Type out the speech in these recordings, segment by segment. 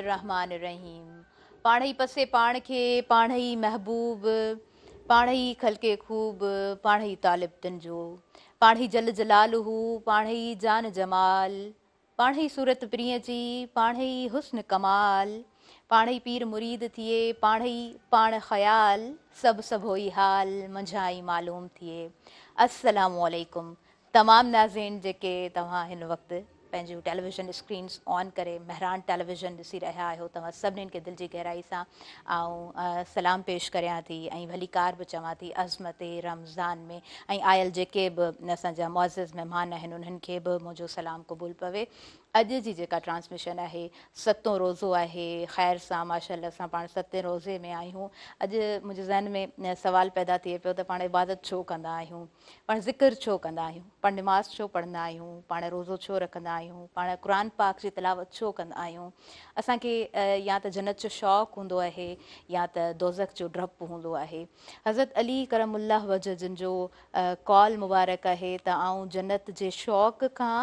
रहमान रहीम पाण ई पसे पाण खे पाणई ई महबूब पाण ई खलके ख़ूब पाण ई तालिबियुनि جل पाण ई जल जलाल हू पाण ई जान जमाल पाणे ई सूरत प्रीअ जी पाण ई हुस्न कमाल पाण ई पीर मुरीद थिए पाणे ई पाण ख़्यालु सभु सभई हाल मंझाई मालूम थिए पंहिंजूं टेलीविजन स्क्रीन्स ऑन करे महरान टेलीविजन ॾिसी रहिया आहियो तव्हां सभिनीनि खे दिलि जी गहराई सां ऐं सलाम पेश करियां थी ऐं भलीकार बि चवां थी अज़मत रमज़ान में ऐं आयल जेके बि असांजा मुआज़ महिमान आहिनि उन्हनि खे बि मुंहिंजो सलाम क़बूल पवे अॼु जी जेका ट्रांसमिशन आहे सतो रोज़ो आहे ख़ैर सां माशा असां पाण सते रोज़े में आहियूं अॼु मुंहिंजे ज़हन में सुवालु पैदा थिए पियो त पाण इबादत छो कंदा आहियूं पाण ज़िकिर छो कंदा आहियूं पाण निमाज़ छो पढ़ंदा आहियूं पाण रोज़ो छो रखंदा आहियूं पाण क़ुर पाक जी तलावत छो कंदा आहियूं असांखे या त जनत जो शौक़ु हूंदो आहे या त दोज़क जो डपु हूंदो आहे हज़रत अली करम उल्ला वज जिन जो कॉल मुबारक आहे त आऊं जन्नत जे शौक़ खां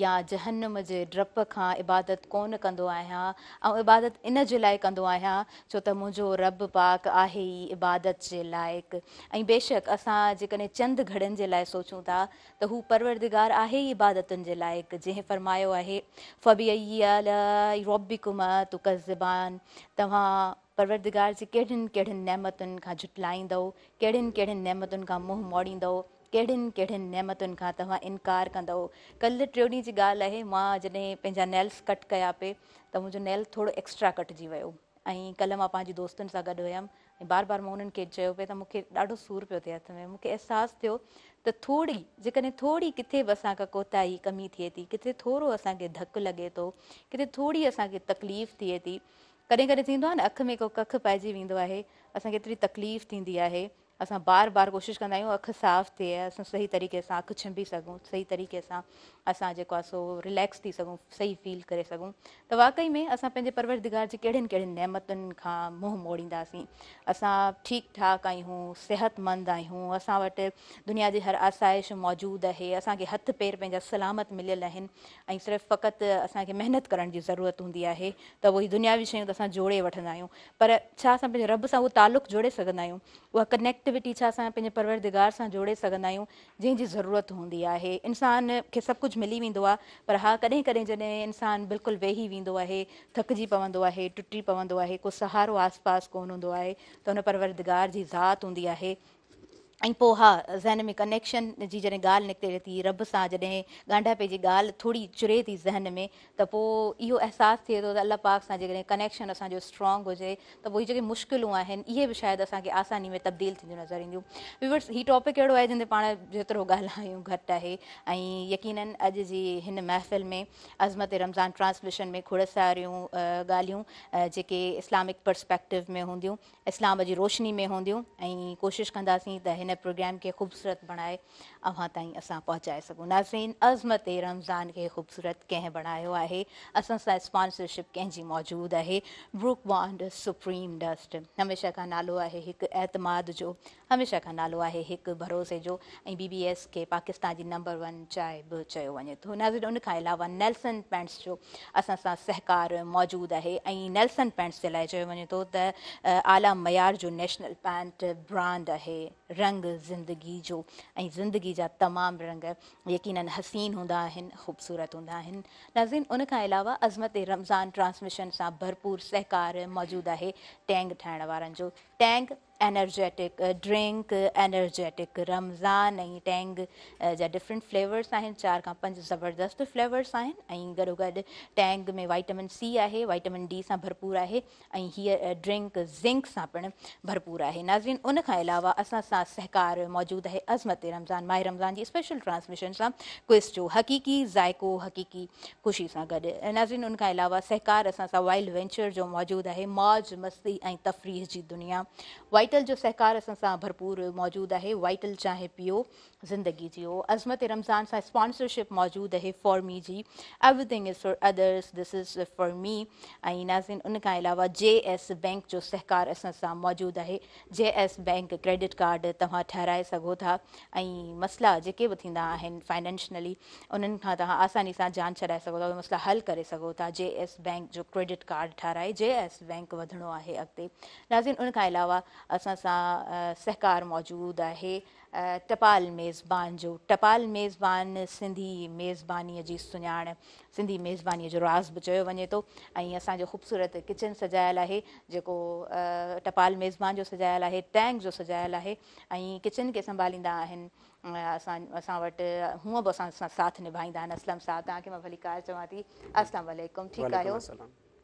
या जहनम जे डप खां इबादत कोन कंदो आहियां ऐं इबादत इन जे लाइ कंदो आहियां छो त मुंहिंजो रब पाक आहे ई इबादत जे लाइक़ु ऐं बेशक असां जेकॾहिं चंद घड़नि जे लाइ सोचूं था त हू परवरदिगार आहे ई इबादतुनि जे लाइक़ु जंहिं फ़र्मायो आहे फ़बी तव्हां परवरदिगार जी कहिड़ियुनि कहिड़ियुनि नेमतुनि खां जुटलाईंदव कहिड़ियुनि कहिड़ियुनि नेमतुनि खां मुंहुं मोड़ींदौ कहिड़ियुनि कहिड़ियुनि नेमतुनि खां तव्हां इनकार कंदव कल्ह टियों ॾींहं जी ॻाल्हि आहे मां जॾहिं पंहिंजा नेल्स कट कया पिए त मुंहिंजो नेल थोरो एक्स्ट्रा कटिजी वियो ऐं कल्ह मां पंहिंजी दोस्तनि सां गॾु हुयमि ऐं बार बार मां उन्हनि खे चयो पिए त मूंखे ॾाढो सूरु पियो थिए हथ में मूंखे अहसासु थियो त थोरी जेकॾहिं थोरी किथे बि असांखां कोताही कमी थिए थी किथे थोरो असांखे धकु लॻे थो किथे थोरी असांखे तकलीफ़ थिए थी कॾहिं कॾहिं थींदो आहे न अखि में को कख पइजी वेंदो आहे असांखे एतिरी तकलीफ़ थींदी आहे असां बार बार कोशिशि कंदा आहियूं अखि साफ़ु थिए ऐं असां सही तरीक़े सां अखि छनबी सघूं सही तरीक़े सां असां जेको आहे सो रिलैक्स थी सघूं सही फील करे सघूं त वाक़ई में असां पंहिंजे परवरदगार जी कहिड़ियुनि कहिड़ियुनि नेमतुनि खां मुंहुं मोड़ींदासीं असां ठीकु ठाकु आहियूं सिहतमंदु आहियूं असां वटि दुनिया जी हर आसाइश मौजूदु आहे असांखे हथ पेर पंहिंजा सलामत मिलियल आहिनि ऐं सिर्फ़ु फ़क़ति असांखे महिनत करण जी ज़रूरत हूंदी आहे त उहो ई दुनियावी शयूं त असां जोड़े वठंदा आहियूं पर छा असां पंहिंजे रॿ सां उहो तालुक़ु जोड़े सघंदा आहियूं उहा कनेक्टिविटी छा असां पंहिंजे सां जोड़े सघंदा आहियूं जंहिंजी ज़रूरत हूंदी आहे इंसान खे सभु कुझु कुझु मिली वेंदो आहे पर हा कॾहिं कॾहिं जॾहिं इंसानु बिल्कुलु वेही वेंदो आहे थकिजी पवंदो आहे टुटी पवंदो आहे को सहारो आसपासि कोन हूंदो आहे त हुन पर वर्दगार जी ज़ाति हूंदी आहे ऐं पोइ हा ज़हन में कनेक्शन जी जॾहिं ॻाल्हि निकिरे थी रब सां जॾहिं ॻांढापे जी ॻाल्हि थोरी चुरे थी ज़हन में त पोइ इहो अहसासु थिए थो त अलाह पाक सां जेकॾहिं कनेक्शन असांजो स्ट्रॉन्ग हुजे त पोइ जेके मुश्किलूं आहिनि इहे बि शायदि असांखे आसानी में तब्दील थींदियूं नज़र ईंदियूं विवर्स हीउ टॉपिक अहिड़ो आहे जंहिंते पाण जेतिरो ॻाल्हायूं घटि आहे ऐं यकीन अॼु जी हिन महफ़िल में अज़मत रमज़ान ट्रांसमिशन में खुड़ सारियूं ॻाल्हियूं जेके इस्लामिक पर्सपेक्टिव में हूंदियूं इस्लाम जी रोशनी में हूंदियूं ऐं कोशिशि कंदासीं त हिन अपने प्रोग्राम के खूबसूरत बनाए अवां ताईं असां पहुचाए सघूं नाज़रीन अज़मत रमज़ान के ख़ूबसूरत कंहिं बणायो आहे असा सां स्पॉन्सरशिप कंहिंजी मौजूद आहे ब्रुक बॉन्ड सुप्रीम डस्ट हमेशा का नालो आहे एक एतमाद जो हमेशा का नालो आहे एक भरोसे जो ऐं बी बी पाकिस्तान जी नंबर वन चाय बि चयो वञे थो नाज़रीन उन खां अलावा नेल्सन पेंट्स जो असा सां सहकार मौजूद आहे ए नेल्सन पेंट्स जे लाइ चयो वञे थो त आला मयार जो नेशनल पैंट ब्रांड आहे रंग ज़िंदगी जो ऐं ज़िंदगी जा तमाम रंग यकीन हसीन हूँ ख़ूबसूरत हूँ नाज़िन उन अलावा अज़मत रमज़ान ट्रांसमिशन से भरपूर सहकार मौजूद है टैंग ठाण वारनि Tang energetic drink energetic Ramzan ऐं टैंग जा डिफरेंट फ्लेवर्स आहिनि चारि खां पंज ज़बरदस्त फ्लेवर्स आहिनि ऐं गॾो गॾु टैंग में वाइटमिन सी आहे वाइटामिन डी सां भरपूर आहे ऐं हीअ ड्रिंक ज़िंक सां पिणु भरपूर आहे नाज़रीन उन खां अलावा असां सां सहकार मौजूदु आहे अज़मत रमज़ान माह रमज़ान जी स्पेशल ट्रांसमिशन सां क्विज़ जो हक़ीक़ी ज़ाइको हक़ीक़ी ख़ुशी सां गॾु नाज़रीन उन खां अलावा सहकार असां सां वाइल्ड वेंचर जो मौजूदु आहे मौज मस्ती ऐं तफ़रीह जी दुनिया वाइट वाइटल जो सहकार असां सां भरपूर मौजूदु आहे वाइटल चांहि पीओ ज़िंदगी जियो अज़मत रमज़ान सां स्पॉन्सरशिप मौजूदु आहे फॉर मी जी everything is for others this is for me ऐं नाज़िन उन खां अलावा जे एस बैंक जो सहकार असां सां मौजूदु आहे J S bank credit card तव्हां ठाहिराए सघो था ऐं मसइला जेके बि थींदा आहिनि उन्हनि खां तव्हां आसानी सां जान कराए सघो था हल करे सघो था जे एस बैंक जो क्रेडिट कार्ड ठाहिराए जे एस बैंक वधिणो आहे अॻिते नाज़िन उन खां अलावा असांसां सहकार मौजूदु आहे टपाल मेज़बान जो टपाल मेज़बान सिंधी मेज़बानीअ जी सुञाण सिंधी मेज़बानीअ जो राज़ बि चयो वञे थो ऐं असांजो ख़ूबसूरत किचन सजायल आहे जेको टपाल मेज़बान जो सजायल आहे टैंक जो सजायल आहे ऐं किचन खे संभालींदा आहिनि असां असां वटि हूअं बि असां सां साथ निभाईंदा आहिनि असलम साहब तव्हांखे मां भली कार चवां थी असलामकुम ठीकु आहियो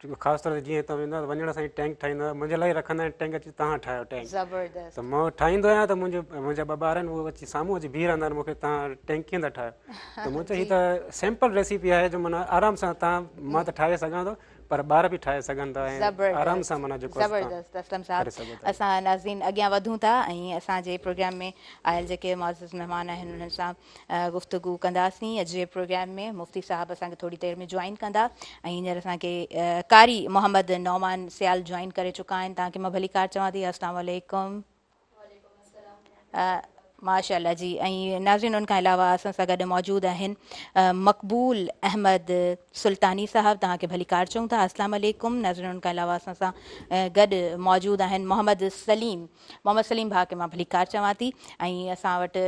छोकी ख़ासि तौर ते जीअं हितां वेंदा वञण सां ई टैंक ठाहींदा आहे मुंहिंजे लाइ रखंदा आहिनि टैंक अची तव्हां ठाहियो टैंक त मां ठाहींदो आहियां त मुंहिंजो मुंहिंजा ॿ ॿार आहिनि उहे अची साम्हूं अची बीह रहंदा आहिनि मूंखे तव्हां टैंक कीअं था ठाहियो त मुंहिंजो हीअ त सिम्पल रेसिपी आहे जो माना आराम सां तव्हां मां त ठाहे सघां थो पर आराम असां नाज़ीन अॻियां वधूं था ऐं असांजे प्रोग्राम में आयल जेके माज़िज़ महिमान आहिनि उन्हनि सां गुफ़्तगु कंदासीं अॼु जे प्रोग्राम में मुफ़्ती साहिबु असांखे थोरी देरि में जॉइन कंदा ऐं हींअर असांखे कारी मोहम्मद नौमान सियाल जोइन करे चुका आहिनि तव्हांखे मां भली कार चवां थी माशाला जी ऐं नाज़न खां अलावा असां सां गॾु मौजूदु आहिनि मक़बूल अहमद सुल्तानी साहिबु तव्हांखे भली कार चऊं था असलम नाज़नुनि खां अलावा असां सां गॾु मौजूदु आहिनि मोहम्मद सलीम मोहम्मद सलीम भाउ खे मां भली कार चवां थी ऐं असां वटि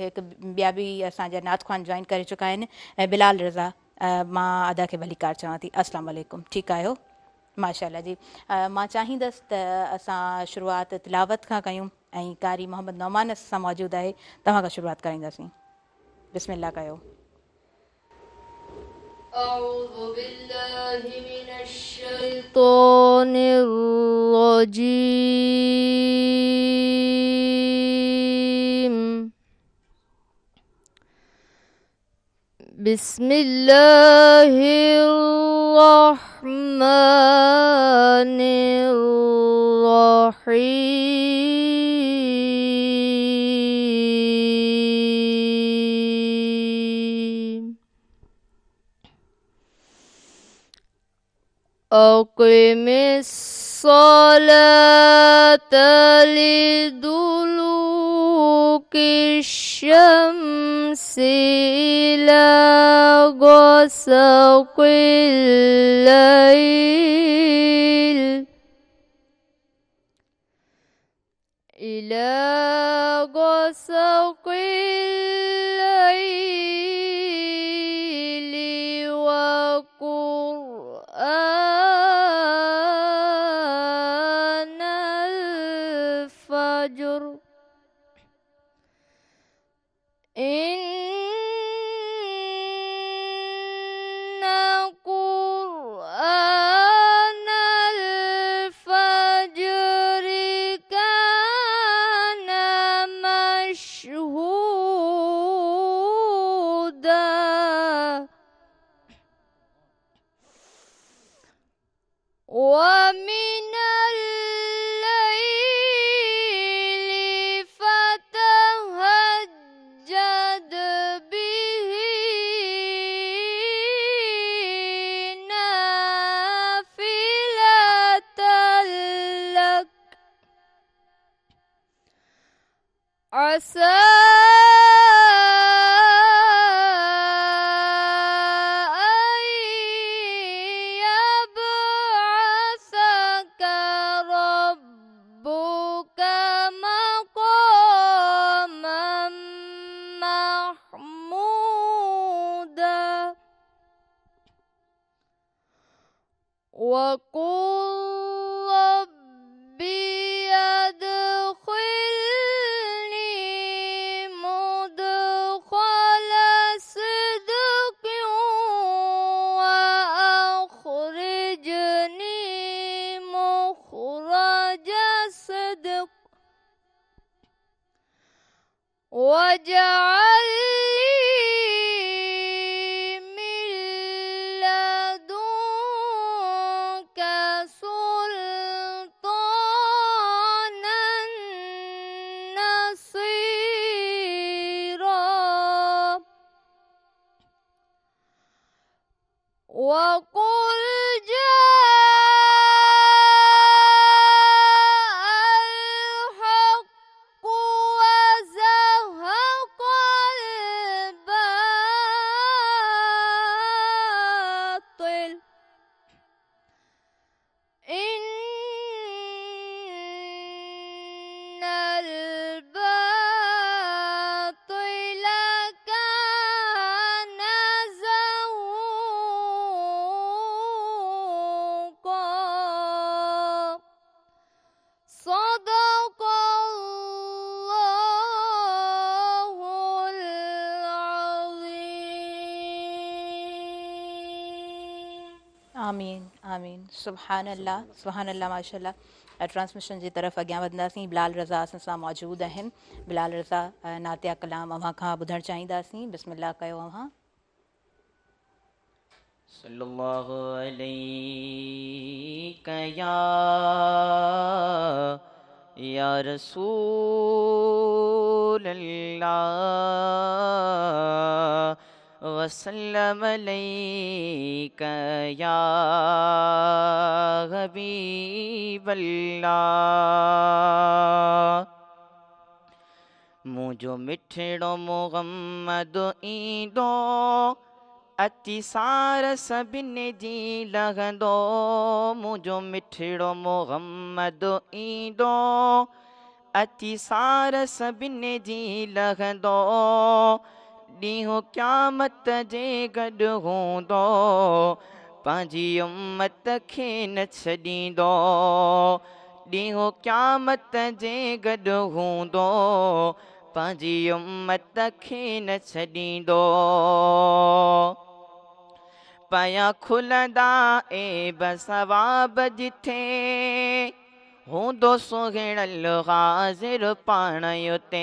हिकु ॿिया बि असांजा नातख़्वा जॉइन करे चुका आहिनि ऐं बिलाल रज़ा मां अदा खे भली कार चवां थी असलम ठीकु आहियो माशाला जी मां चाहींदसि त असां शुरूआति तिलावत खां कयूं ऐं कारी मोहम्मद नौमान सां मौजूदु आहे तव्हां खां शुरूआति कराईंदासीं बिस्मिल्ला कयो أعوذ بالله من الشيطان الرجيم بسم الله الرحمن الرحيم أقم الصلاة لدلوك الشمس إلى غسق الليل إلى सुबहान अल्लाह सुबहान अल्लाह माशा ट्रांसमिशन की तरफ़ अॻियां वधंदासीं बिलाल रज़ा असा मौजूद हैं बिलाल रज़ा नातिया कलाम अव्हां खां ॿुधणु चाहींदासीं बिस्मिल्ला कयो अव्हां صلى الله عليك يا يا وسلم عليك يا حبيب الله مجھو مٹھڑو محمد ایندو اتی سار سبن جی لگندو مجھو مٹھڑو محمد ایندو اتی سار سبن جی لگندو امت امت हूंदो पंहिंजी उमत खे न छॾींदो ॾींहों हूंदो पंहिंजी खे न छॾींदो ते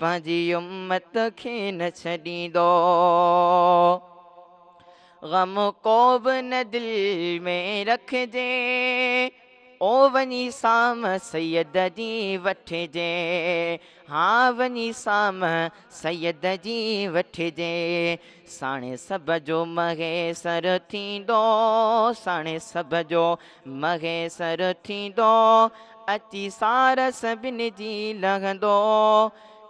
पंहिंजी उमत खे न छॾींदो ग़म को बि न दिलि में रखिजे ओ वञी साम सैद जी वठिजे हा वञी साम सैद जी वठिजे साणे सभ जो मगर थींदो साणे सभ जो महेसर थींदो अची सार सभिनी जी लहंदो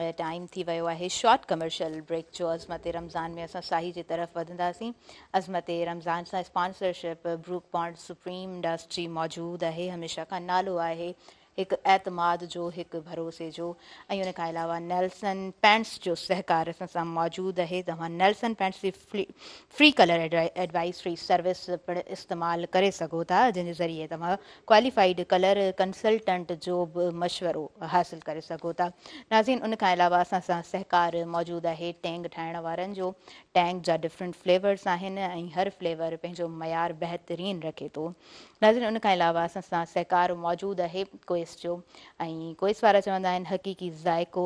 અ ટાઈમ થી વયો આ હે શોર્ટ કમર્શિયલ બ્રેક ચોર્સ મતે રમઝાન મે સા સાહી جي તરફ વદંદા સી અઝમત એ રમઝાન સા સ્પોન્સરશિપ બ્રુકપોન્ટ સુપ્રીમ ઇન્ડસ્ટ્રી મૌજૂદ આ હે હંમેશા કા નાલુ આ હે हिकु एतमाद जो हिकु भरोसे जो ऐं उन खां अलावा नेल्सन पैंट्स जो सहकार असां सां मौजूदु आहे तव्हां तो नेल्सन पैंट्स जी free free colour advisory service पिणु इस्तेमालु करे सघो था जंहिंजे ज़रिए तव्हां तो क्वालिफाइड कलर कंसल्टेंट जो बि मशवरो हासिलु करे सघो था नाज़ीन उन खां अलावा असां सां सहकार मौजूदु आहे टैंग ठाहिण वारनि जो टैंग जा डिफरेंट फ्लेवर्स आहिनि ऐं हर फ्लेवर पंहिंजो मयारु बहितरीनु रखे थो तो। नाज़रीन उन खां अलावा असां सां सहकारु मौजूदु आहे कोएस जो ऐं कोएस वारा चवंदा आहिनि हक़ीक़ी ज़ाइको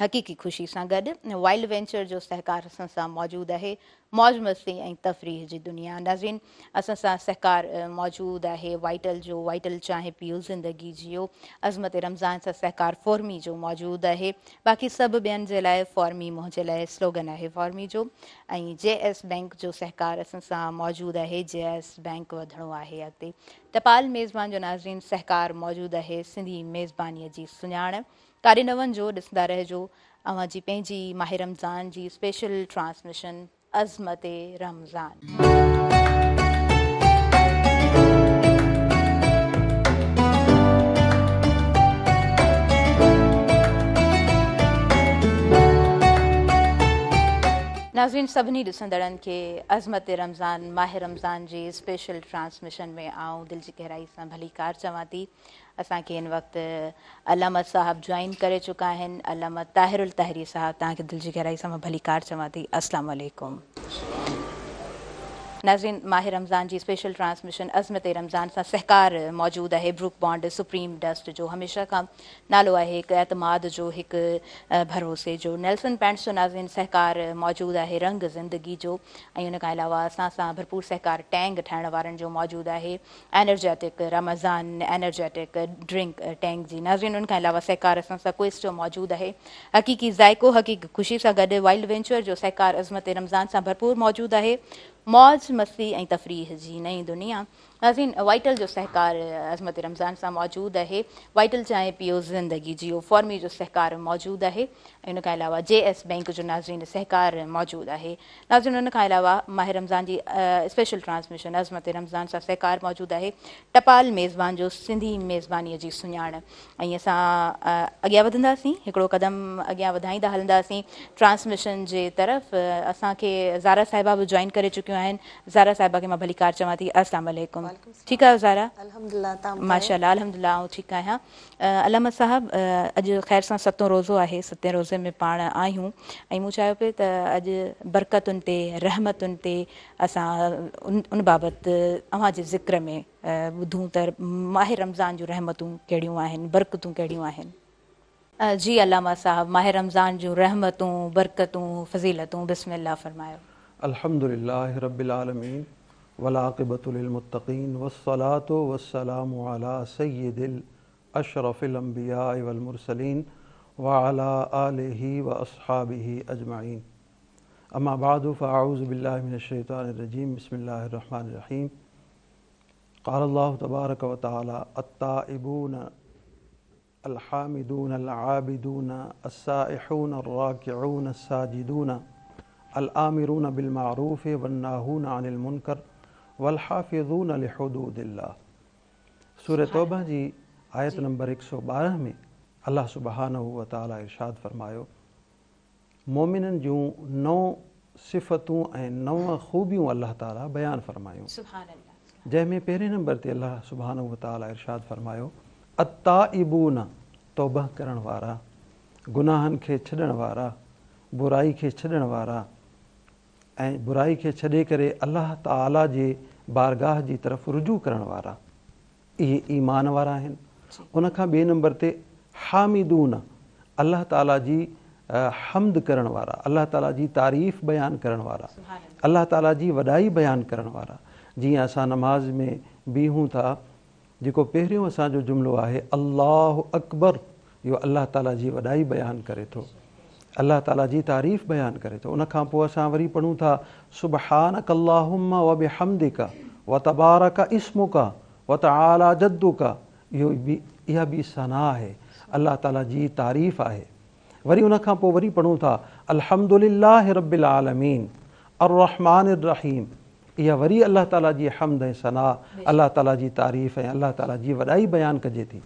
हक़ीक़ी ख़ुशी सां गॾु वाइल्ड वेंचर जो सहकारु असां सां मौजूदु आहे मौज मस्ती ऐं तफ़रीह जी दुनिया नाज़रीन असां सां सहकारु मौजूदु आहे वाइटल जो वाइटल चांहि पीओ ज़िंदगी जीओ अज़मत रमज़ान सां सहकारु फौर्मी जो मौजूदु आहे बाक़ी सभु ॿियनि जे लाइ फ़ौर्मी मुंहिंजे लाइ स्लोगन आहे फौर्मी जो ऐं जे एस बैंक जो सहकारु असां सां मौजूदु आहे जे एस बैंक वधणो आहे अॻिते टपाल मेज़बान जो नाज़रीन सहकारु मौजूदु आहे सिंधी मेज़बानीअ जी कारेनवनि जो ॾिसंदा रहिजो अव्हां जी पंहिंजी माहिर रमज़ान जी स्पेशल ट्रांसमिशन अज़मत रमज़ान नाजरीन सभी दिसंदड़न के अज़मत रमज़ान माह रमज़ान के स्पेशल ट्रांसमिशन में आऊँ दिल की गहराई से भली कार चवां थी के इन वक्त अलामत साहब जॉइन कर चुका है अलामत उल तहरी साहब तहरी से गहराई भली कार चवां थी असलम नाज़रीन माह रमज़ान जी स्पेशल ट्रांसमिशन अज़मत रमज़ान सां सहकार मौजूद है ब्रुक बॉन्ड सुप्रीम डस्ट जो हमेशा का नालो है हिकु एतमाद जो हिकु भरोसे जो नेल्सन पेंट्स जो नाज़रीन सहकार मौजूद है रंग ज़िंदगी जो ऐं उन खां अलावा असां भरपूर सहकार टैंग ठाहिण वारनि जो मौजूदु आहे energetic Ramzan energetic drink Tang जी नाज़रीन उन अलावा सहकार असां सां क्विस्ट जो मौजूदु आहे हक़ीक़ी ज़ाइको हक़ीक़ी ख़ुशी से गॾु वाइल्ड वेंचर जो सहकार अज़मत रमज़ान से भरपूर मौजूद है मौज मस्ती ऐं तफ़रीह जी नई दुनिया नाजीन वाइटल uh, जो सहकार अजमत रमज़ान से मौजूद है वाइटल चांहि पीओ ज़िंदगी जियो फॉर्मी जो सहकार मौजूद है इन अलावा जे एस बैंक जो नाज़रीन सहकार मौजूद है नाज़रीन उन खां अलावा माह रमज़ान की स्पेशल ट्रांसमिशन अज़मत रमज़ान से सहकार मौजूद है टपाल मेज़बान जो सिंधी मेजबानी की सुण ऐं असां अॻियां क़दम अॻियां वधाईंदा हलंदासीं ट्रांसमिशन के तरफ़ असा के ज़ारा साहिबा बि जॉइन कर चुकियूं ज़ारा साहिबा के मां भली कार चवां थी ठीकु आहे अलमदिल्ला आऊं ठीकु आहियां अलामा साहब अॼु ख़ैरु सां सतो रोज़ो आहे सते रोज़े में पाण आहियूं ऐं मूं चयो पिए त अॼु बरकतुनि ते रहमतुनि ते असां उन बाबति अव्हां जे ज़िक्र में ॿुधूं त माहिर रमज़ान जूं रहमतूं कहिड़ियूं आहिनि बरकतूं कहिड़ियूं आहिनि जी अलामा साहिबु माहिर रमज़ान जूं रहमतूं बरकतूं वलाक़बतुलमतिन वसलात वसलाम सैदिल अशरफ़िलम्बिया वलमरसलिन वाला आलही व अजमाइन अम्माबाद फ़ाऊज़बिल्लाशैतरजीम बसमीम क़ाल तबारक व ताबून الحامدون العابدون السائحون الراكعون الساجدون الآمرون بالمعروف والناهون عن المنكر والحافظون لحدود اللہ سورہ توبہ جی آیت جی نمبر 112 میں اللہ سبحانہ و تعالی ارشاد فرماयो मोमिननि जूं नौ सिफ़तूं ऐं नव ख़ूबियूं अलाह ताला बयानु फ़रमायूं जंहिंमें पहिरें नंबर ते अलाह सुबहान ताला इरशाद फ़रमायो अता इबून तौबह करण वारा गुनाहनि खे छॾण वारा बुराई खे छॾण वारा ऐं बुराई खे छॾे करे अलाह ताला जे बारगाह जी तरफ़ रुजू करण वारा इहे ईमान वारा आहिनि उनखां ॿिए नंबर ते हामिदून अलाह ताला जी हमद करण वारा अलाह ताला जी तारीफ़ बयानु करण वारा अलाह ताला जी वॾाई बयानु करण वारा जीअं असां नमाज़ में बीहूं था जेको पहिरियों असांजो जुमिलो आहे अलाह अकबर इहो अलाह ताला जी वॾाई बयानु करे थो अलाह ताला जी तारीफ़ बयानु करे थो उन खां पोइ असां वरी पढ़ूं था सुबहान कल्लाहुम वब हमदिका व तबारक इस्मुका व त आला जद्दुका इहो बि इहा बि सना आहे अलाह ताला जी तारीफ़ आहे वरी उन खां पोइ वरी पढ़ूं था अलहमदिल्लाह रबिल आलमीन अरहमान रहीम इहा वरी अलाह ताला जी हमद ऐं सना अलाह ताला जी तारीफ़ ऐं अलाह ताला जी वॾाई बयानु कजे थी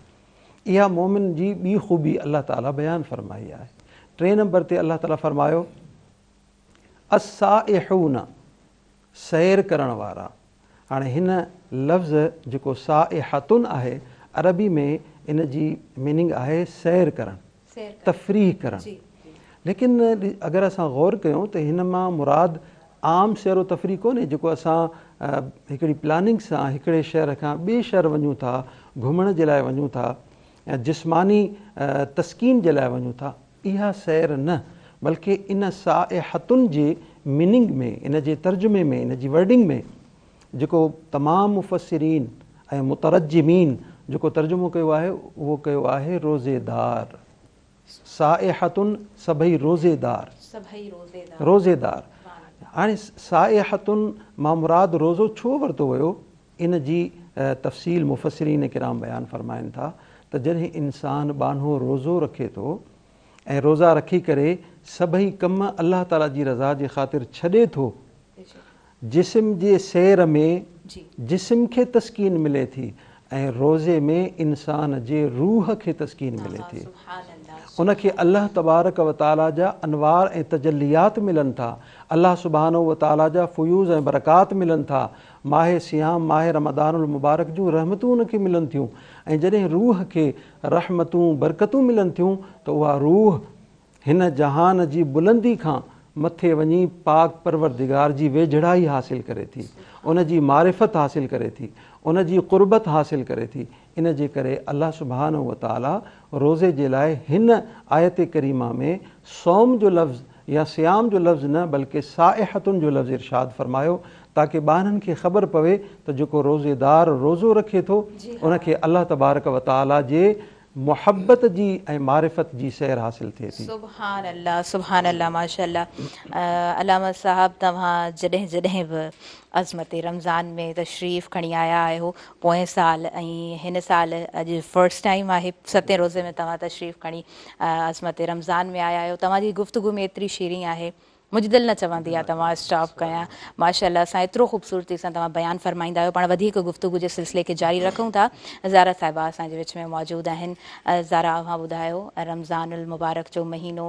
इहा मोमिन जी ॿी ख़ूबी अलाह ताला बयानु फरमाई आहे टे नंबर ते अलाह ताला फ़रमायो असा ऐना सैर करण वारा हाणे हिन लफ़्ज़ जेको सा ए आहे अरबी में इन जी मीनिंग आहे सैर करणु तफ़रीह करणु लेकिन अगरि असां ग़ौर कयूं त हिन मां मुराद आम सैरो तफ़रीह कोन्हे जेको असां हिकिड़ी प्लानिंग सां हिकिड़े शहर खां ॿिए शहर वञूं था घुमण जे लाइ वञूं था ऐं जिस्मानी तस्कीन जे लाइ वञूं था इहा सैर न बल्कि इन सा हतुनि जे मीनिंग में इन जे तर्जुमे में इन जी वर्डिंग में जेको तमामु मुफ़सरीन ऐं मुतरजमीन जेको तर्जुमो कयो आहे उहो कयो आहे रोज़ेदार सभई रोज़ेदार रोज़ेदार हाणे सा ए हतुन मामुराद रोज़ो छो वरितो वियो इन जी तफ़सील मुफ़सरीन किराम बयानु फ़रमाइनि था त जॾहिं इंसानु बानो रोज़ो रखे थो ऐं रोज़ा रखी करे सभई कम अल्लाह ताला जी रज़ा जे ख़ातिर छॾे थो जिस्म जे सैर में जिस्म खे तस्कीन मिले थी ऐं रोज़े में इंसान जे रूह खे तस्कीन मिले थी उनखे अलाह तबारक व ताला जा अनवार ऐं तजलियात मिलनि था अलाह सुबहानो व ताला जा फयूज़ ऐं बरकात मिलनि था माहे सियाम माहे रमदानमबारक मुबारक जो रहमतू उन मिलन ऐं जॾहिं रूह के रहमतूं बरकतूं मिलन थियूं तो उहा रूह इन जहान की बुलंदी का मथे वही पाक परवरदिगार की वेझड़ाई हासिल करे थी उन मारिफ़त हासिल करे थी उन क़ुर्बत हासिलु करे थी इन जे करे अलाह सुबहान व ताला रोज़े जे लाइ हिन आयत करीमा में सोम जो लफ़्ज़ या सियाम जो लफ़्ज़ न बल्कि साहिहतुनि जो लफ़्ज़ इरशाद फ़रमायो ताकी ॿारनि खे ख़बर पवे त जेको रोज़ेदार रोज़ो रखे थो उनखे अलाह तबारक वताला जे मुहबत जी ऐं मारिफ़त जी सैर हासिल थिए थी अलाहान अलाह अलाह माशा अलामा साहबु तव्हां जॾहिं जॾहिं बि अज़मत रमज़ान में तशरीफ़ खणी आया आहियो पोएं साल ऐं हिन साल अॼु फर्स्ट टाइम आहे सते रोज़े में तव्हां तशरीफ़ खणी अज़मत रमज़ान में आया आहियो तव्हांजी गुफ़्तगु में एतिरी शिरीं आहे मुंहिंजी दिलि न चवंदी आहे त मां स्टॉप कयां माशा अलाह असां एतिरो ख़ूबसूरती सां तव्हां बयानु फ़रमाईंदा आहियो पाण वधीक गुफ़्तगु जे सिलसिले खे जारी रखूं था ज़ारा साहिबा असांजे विच में मौजूदु आहिनि ज़ारा अव्हां ॿुधायो रमज़ान अल मुबारक जो महीनो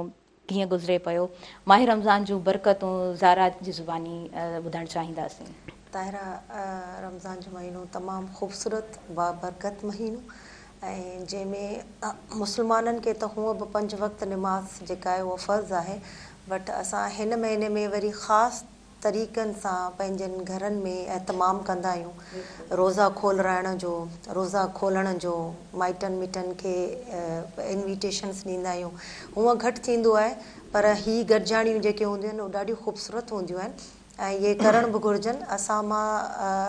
कीअं गुज़िरे पियो माहि रमज़ान जूं बरक़तूं ज़ारा जी ज़बानी ॿुधणु चाहींदासीं ताहिरा रमज़ान जो महीनो तमामु ख़ूबसूरत बरकत महीनो ऐं जंहिंमें मुस्लमाननि खे त हूअ बि पंज वक़्तु निमाज़ जेका आहे उहो फ़र्ज़ु आहे बट असां हिन महीने में वरी ख़ासि तरीक़नि सां पंहिंजनि घरनि में अतमामु कंदा आहियूं रोज़ा खोल राइण जो रोज़ा खोलण जो माइटनि मिटनि खे इंविटेशन्स ॾींदा आहियूं हूअं घटि थींदो आहे पर हीअ गॾिजाणियूं जेके हूंदियूं आहिनि उहे ॾाढियूं ख़ूबसूरत हूंदियूं आहिनि ऐं इहे करण बि असां मां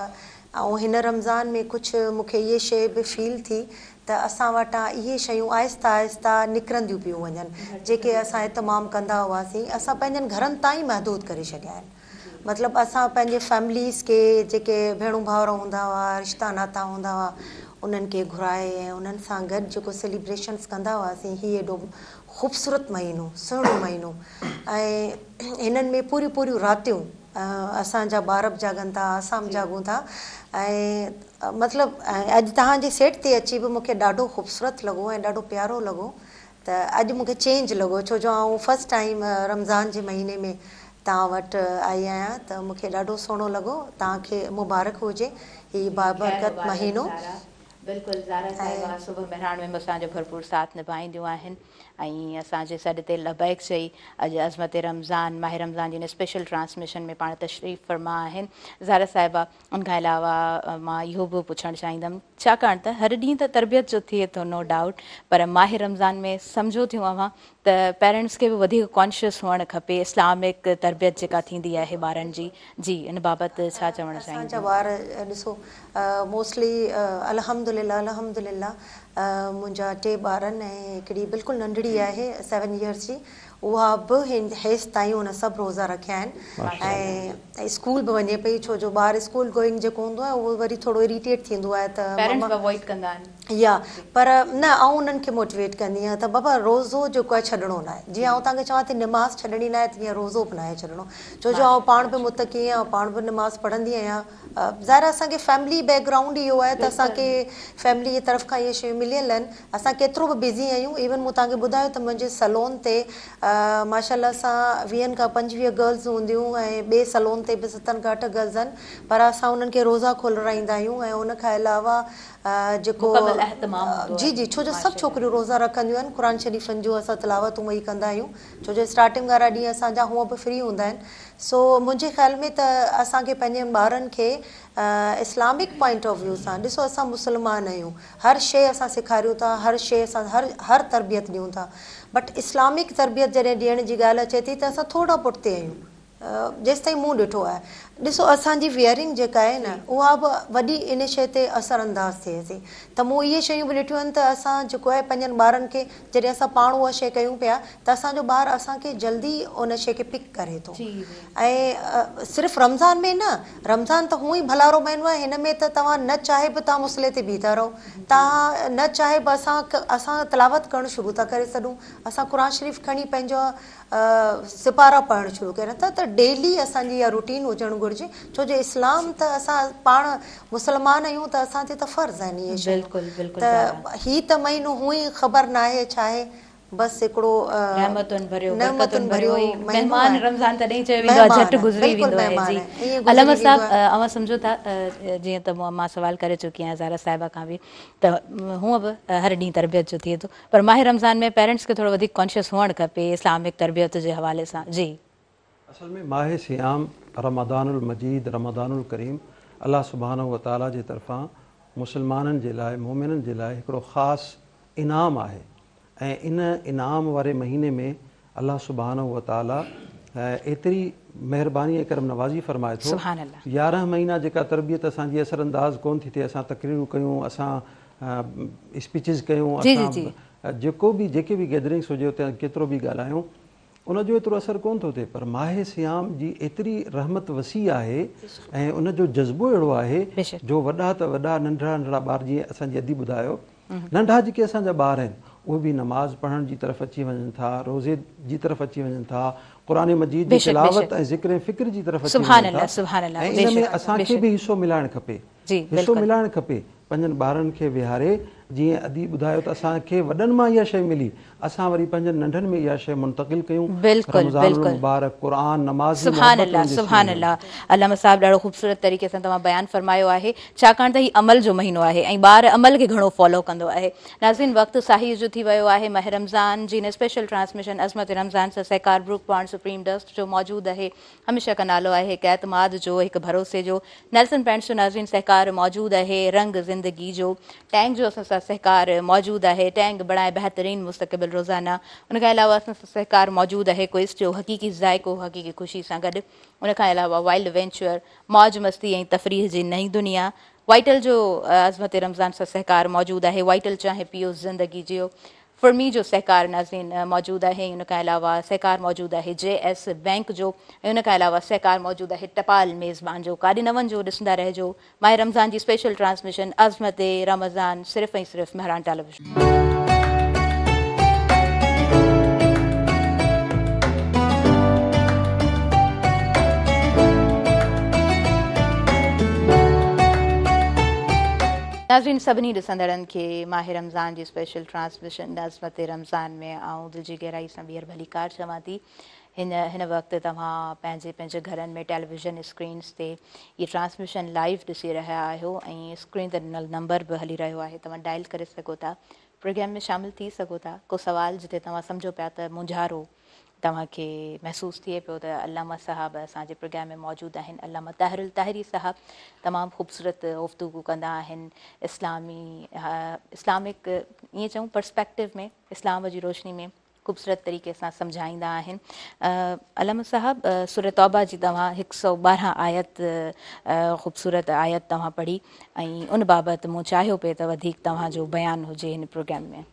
ऐं हिन रमज़ान में कुझु मूंखे इहे शइ बि फील थी त असां वटां इहे शयूं आहिस्ता आहिस्ता निकिरंदियूं पियूं वञनि जेके असां इतमामु कंदा हुआसीं असां पंहिंजनि घरनि ताईं महदूद करे छॾिया आहिनि मतिलबु असां पंहिंजे फैमिलीस खे जेके भेण भाउर हूंदा हुआ रिश्ता नाता हूंदा हुआ उन्हनि खे घुराए ऐं उन्हनि सां गॾु जेको सेलिब्रेशन्स कंदा हुआसीं हीअ एॾो ख़ूबसूरत महीनो सुहिणो महीनो ऐं हिननि में पूरियूं पूरियूं रातियूं असांजा ॿार बि जाॻनि था असां बि जाॻूं था ऐं मतिलबु अॼु तव्हांजे सेट ते अची बि मूंखे ॾाढो ख़ूबसूरत लॻो ऐं ॾाढो प्यारो लॻो त अॼु मूंखे चेंज लॻो छो जो आऊं फस्ट टाइम रमज़ान जे महीने में तव्हां वटि आई आहियां त मूंखे ॾाढो सुहिणो लॻो तव्हांखे मुबारक हुजे इहो बाबरकत महीनो बिल्कुलु साथ निभाईंदियूं आहिनि ऐं असांजे साइड ते लबैक चई अॼु अज़मत रमज़ान माहिर रमज़ान जिन स्पेशल ट्रांसमिशन में पाण तशरीफ़ फरमा आहिनि ज़ारा साहिबा उनखां अलावा मां इहो बि पुछणु चाहींदमि छाकाणि त हर ॾींहुं त तरबियत जो थिए थो नो डाउट पर माहिर रमज़ान में सम्झो थियो त पेरेंट्स खे बि वधीक कॉन्शियस हुअणु खपे इस्लामिक तरबियत जेका थींदी आहे ॿारनि जी जी इन बाबति छा चवणु ॿार ॾिसो मोस्टली अलहमदिल्ला अलहमदिल्ला मुंहिंजा टे ॿारनि ऐं हिकिड़ी बिल्कुलु नंढड़ी आहे सेवन इयर्स जी उहा बि हिन हेसि ताईं हुन सभु रोज़ा रखिया आहिनि ऐं स्कूल बि वञे पई छो जो ॿार स्कूल गोइंग जेको हूंदो आहे उहो वरी थोरो इरिटेट थींदो आहे या पर न आउं उन्हनि खे मोटिवेट कंदी आहियां त बाबा रोज़ो जेको आहे छॾिणो न आहे जीअं आउं तव्हांखे चवां थी निमाज़ छॾणी न आहे तीअं रोज़ो बि न आहे छॾिणो छो जो आउं पाण बि मुत कीअं ऐं पाण बि निमाज़ पढ़ंदी आहियां ज़ाहिर असांखे फ़ैमिली बैकग्राउंड इहो आहे त असांखे फैमिली जी तरफ़ खां इहे शयूं मिलियल आहिनि असां केतिरो बि बिज़ी आहियूं इवन मूं तव्हांखे ॿुधायो त मुंहिंजे सलोन ते माशाल असां वीहनि खां पंजवीह गर्ल्स हूंदियूं ऐं ॿिए सलोन ते बि सतनि खां अठ गर्ल्स आहिनि पर असां उन्हनि खे रोज़ा खोलाईंदा आहियूं ऐं उनखां अलावा जेको जी जी छो जो सभु छोकिरियूं रोज़ा रखंदियूं आहिनि क़ुर शरीफ़नि जूं असां तलावतूं उहो ई कंदा आहियूं छो जो स्टार्टिंग वारा ॾींहं असांजा हूअं बि फ्री हूंदा आहिनि सो मुंहिंजे ख़्याल में त असांखे पंहिंजे ॿारनि खे इस्लामिक पॉइंट ऑफ व्यू सां ॾिसो असां मुस्लमान आहियूं हर शइ असां सेखारियूं था हर शइ असां हर हर तरबियत ॾियूं था बट इस्लामिक तरबियत जॾहिं ॾियण जी ॻाल्हि अचे थी त असां थोरा पुठिते आहियूं जेसिताईं मूं ॾिठो आहे ॾिसो असांजी वियरिंग जेका आहे न उहा बि वॾी इन शइ ते असरु अंदाज़ थिए थी त मूं इहे शयूं बि ॾिठियूं आहिनि त असां जेको आहे पंहिंजनि ॿारनि खे जॾहिं असां पाण उहा शइ कयूं पिया त असांजो ॿार असांखे जल्दी उन शइ खे पिक करे थो ऐं सिर्फ़ु रमज़ान में न रमज़ान त हूअं ई भलारो महीनो आहे हिन में त तव्हां न चाहे बि तव्हां मुसले ते बीह था रहो तव्हां न चाहे बि असां असां तलावत करणु शुरू था करे सघूं असां क़ुर शरीफ़ खणी पंहिंजो सिपारा पढ़णु शुरू करे त डेली असांजी इहा रुटीन हुजणु छो इस्लाम करे चुकी आहियां तरबियत जो थिए थो पर माहिर रमज़ान में पेरेंट्स खे थोरो कॉन्शियस हुअणु खपे इस्लामिक तरबियत जे हवाले सां जी रमदानमजीद रमदानकरीम अलाह सुबहान ताली जे तरफ़ां मुसलमाननि जे लाइ मोमिननि जे खास इनाम है ऐं इन इनाम वारे महीने में अल्लाह सुबहान ताली एतिरी महिरबानी ऐं करम नवाज़ी फ़रमाए थो यारहं महीना जी तरबियत असांजी असरअंदाज़ कोन थी थिए असां तकरीरूं कयूं असां स्पीचिस कयूं असां जेको बि जेके गैदरिंग्स हुजे हुते केतिरो बि उनजो एतिरो असरु कोन थो थिए पर माहे सियाम जी एतिरी रहमत वसी आहे ऐं उनजो जज़्बो अहिड़ो आहे जो वॾा त वॾा नंढा नंढड़ा ॿार जीअं असांजी अदी ॿुधायो हम्म। नंढा जेके असांजा ॿार आहिनि उहे बि नमाज़ पढ़ण जी तरफ़ अची वञनि था रोज़े जी तरफ़ अची वञनि था क़ुर मजीद जी तिलावत ऐं ज़िक्र फ़िक्र जी तरफ़ अची वञनि था ऐं इन में असांखे बि हिसो मिलाइणु खपे हिसो मिलाइणु खपे पंजनि ॿारनि खे विहारे जीअं अदी ॿुधायो त असांखे वॾनि मां इहा शइ मिली असां वरी पंहिंजनि नंढनि में इहा शइ मुंतकिल कयूं मुबारक क़ुर नमाज़ सुभाणे अलामा साहिबु ॾाढो ख़ूबसूरत तरीक़े सां तव्हां बयानु फ़रमायो आहे छाकाणि त हीउ अमल जो महीनो आहे ऐं ॿारु अमल खे घणो फॉलो कंदो आहे नाज़िन वक़्तु साही जो थी वियो आहे मह रमज़ान जी न स्पेशल ट्रांसमिशन अज़मत रमज़ान सां सहकार ग्रुप पाण सुप्रीम डस्ट जो मौजूदु आहे हमेशह का नालो आहे हिकु एतमाद जो हिकु भरोसे जो नेल्सन पेंट्स जो नाज़िन सहकार मौजूदु आहे रंग ज़िंदगी जो टैंक जो असां सहकार मौजूद है टैंक बणाए बेहतरीन मुस्तक़बिल रोज़ाना उनके अलावा सहकार मौजूद है कोइस जो हक़ीक़ी जायको हक़ीक़ी ख़ुशी से गड उन अलावा वाइल्ड वेंचर मौज मस्ती तफ़रीह की नई दुनिया वाइटल जो अज़मत रमज़ान से सहकार मौजूद है वाइटल चाहे पीओ ज़िंदगी जियो फरमी जो सहकार नाजीन मौजूद है इनके अलावा सहकार मौजूद है जे एस बैंक जो इनके अलावा सहकार मौजूद है टपाल मेज़बान जो कारी नवन जो ॾिसंदा रहिजो माए रमज़ान की स्पेशल ट्रांसमिशन अज़मत रमज़ान सिर्फ़ सिर्फ़ महरान टेलीविजन नाज़रीन सभिनी ॾिसंदड़नि खे माहिर रमज़ान जी स्पेशल ट्रांसमिशन नज़मत रमज़ान में ऐं दिलि जी गहराई सां ॿीहर भली कार चवां थी हिन हिन वक़्तु तव्हां पंहिंजे पंहिंजे घरनि में टेलीविज़न स्क्रीन्स ते इहे ट्रांसमिशन लाइव ॾिसी रहिया आहियो ऐं स्क्रीन ते ॾिनल नंबर बि हली रहियो आहे तव्हां डायल करे सघो था प्रोग्राम में शामिलु थी सघो था को सुवालु जिते तव्हां सम्झो पिया त मुंझारो तव्हांखे महसूसु थिए पियो त अलामा साहबु असांजे प्रोग्राम में मौजूदु आहिनि अलामा तहरु ताहिरी साहबु तमामु ख़ूबसूरत गफ़्तुगु कंदा आहिनि इस्लामी इस्लामिक ईअं चऊं पर्सपेक्टिव में इस्लाम जी रोशनी में ख़ूबसूरत तरीक़े सां सम्झाईंदा आहिनि अलामा साहब सुर तौबा जी तव्हां हिकु सौ ॿारहं आयत ख़ूबसूरत आयत तव्हां पढ़ी ऐं उन बाबति मूं चाहियो पिए त वधीक तव्हांजो बयानु हुजे हिन प्रोग्राम में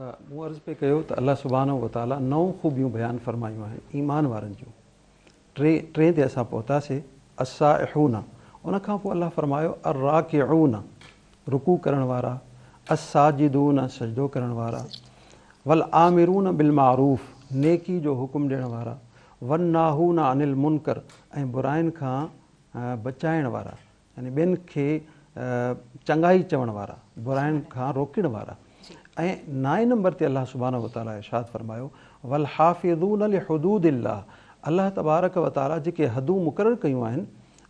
मूं अर्ज़ु पिए कयो त अलाह सुबानो ऐं उताला नओं ख़ूबियूं बयानु फ़रमायूं आहिनि ईमान वारनि जूं टे टे ते असां पहुतासीं असा ऐं उन खां पोइ अलाह फ़रमायो फ़र्मायो के ऊन रुकू करण वारा असा जिदू सजदो करण वारा वल आमिरून न बिलमारूफ़ नेकी जो हुकुम ॾियण वारा वन नाहूना अनिल मुनकर ऐं बुराइनि खां बचाइण वारा यानी ॿियनि खे चङाई चवण वारा बुराइनि खां रोकण वारा ऐं नाए नंबर ते अलाह सुबाना वताला इशाद फरमायो वल वलाफ़िद अलाह तबारक वताला जेके हदूं मुक़ररु कयूं आहिनि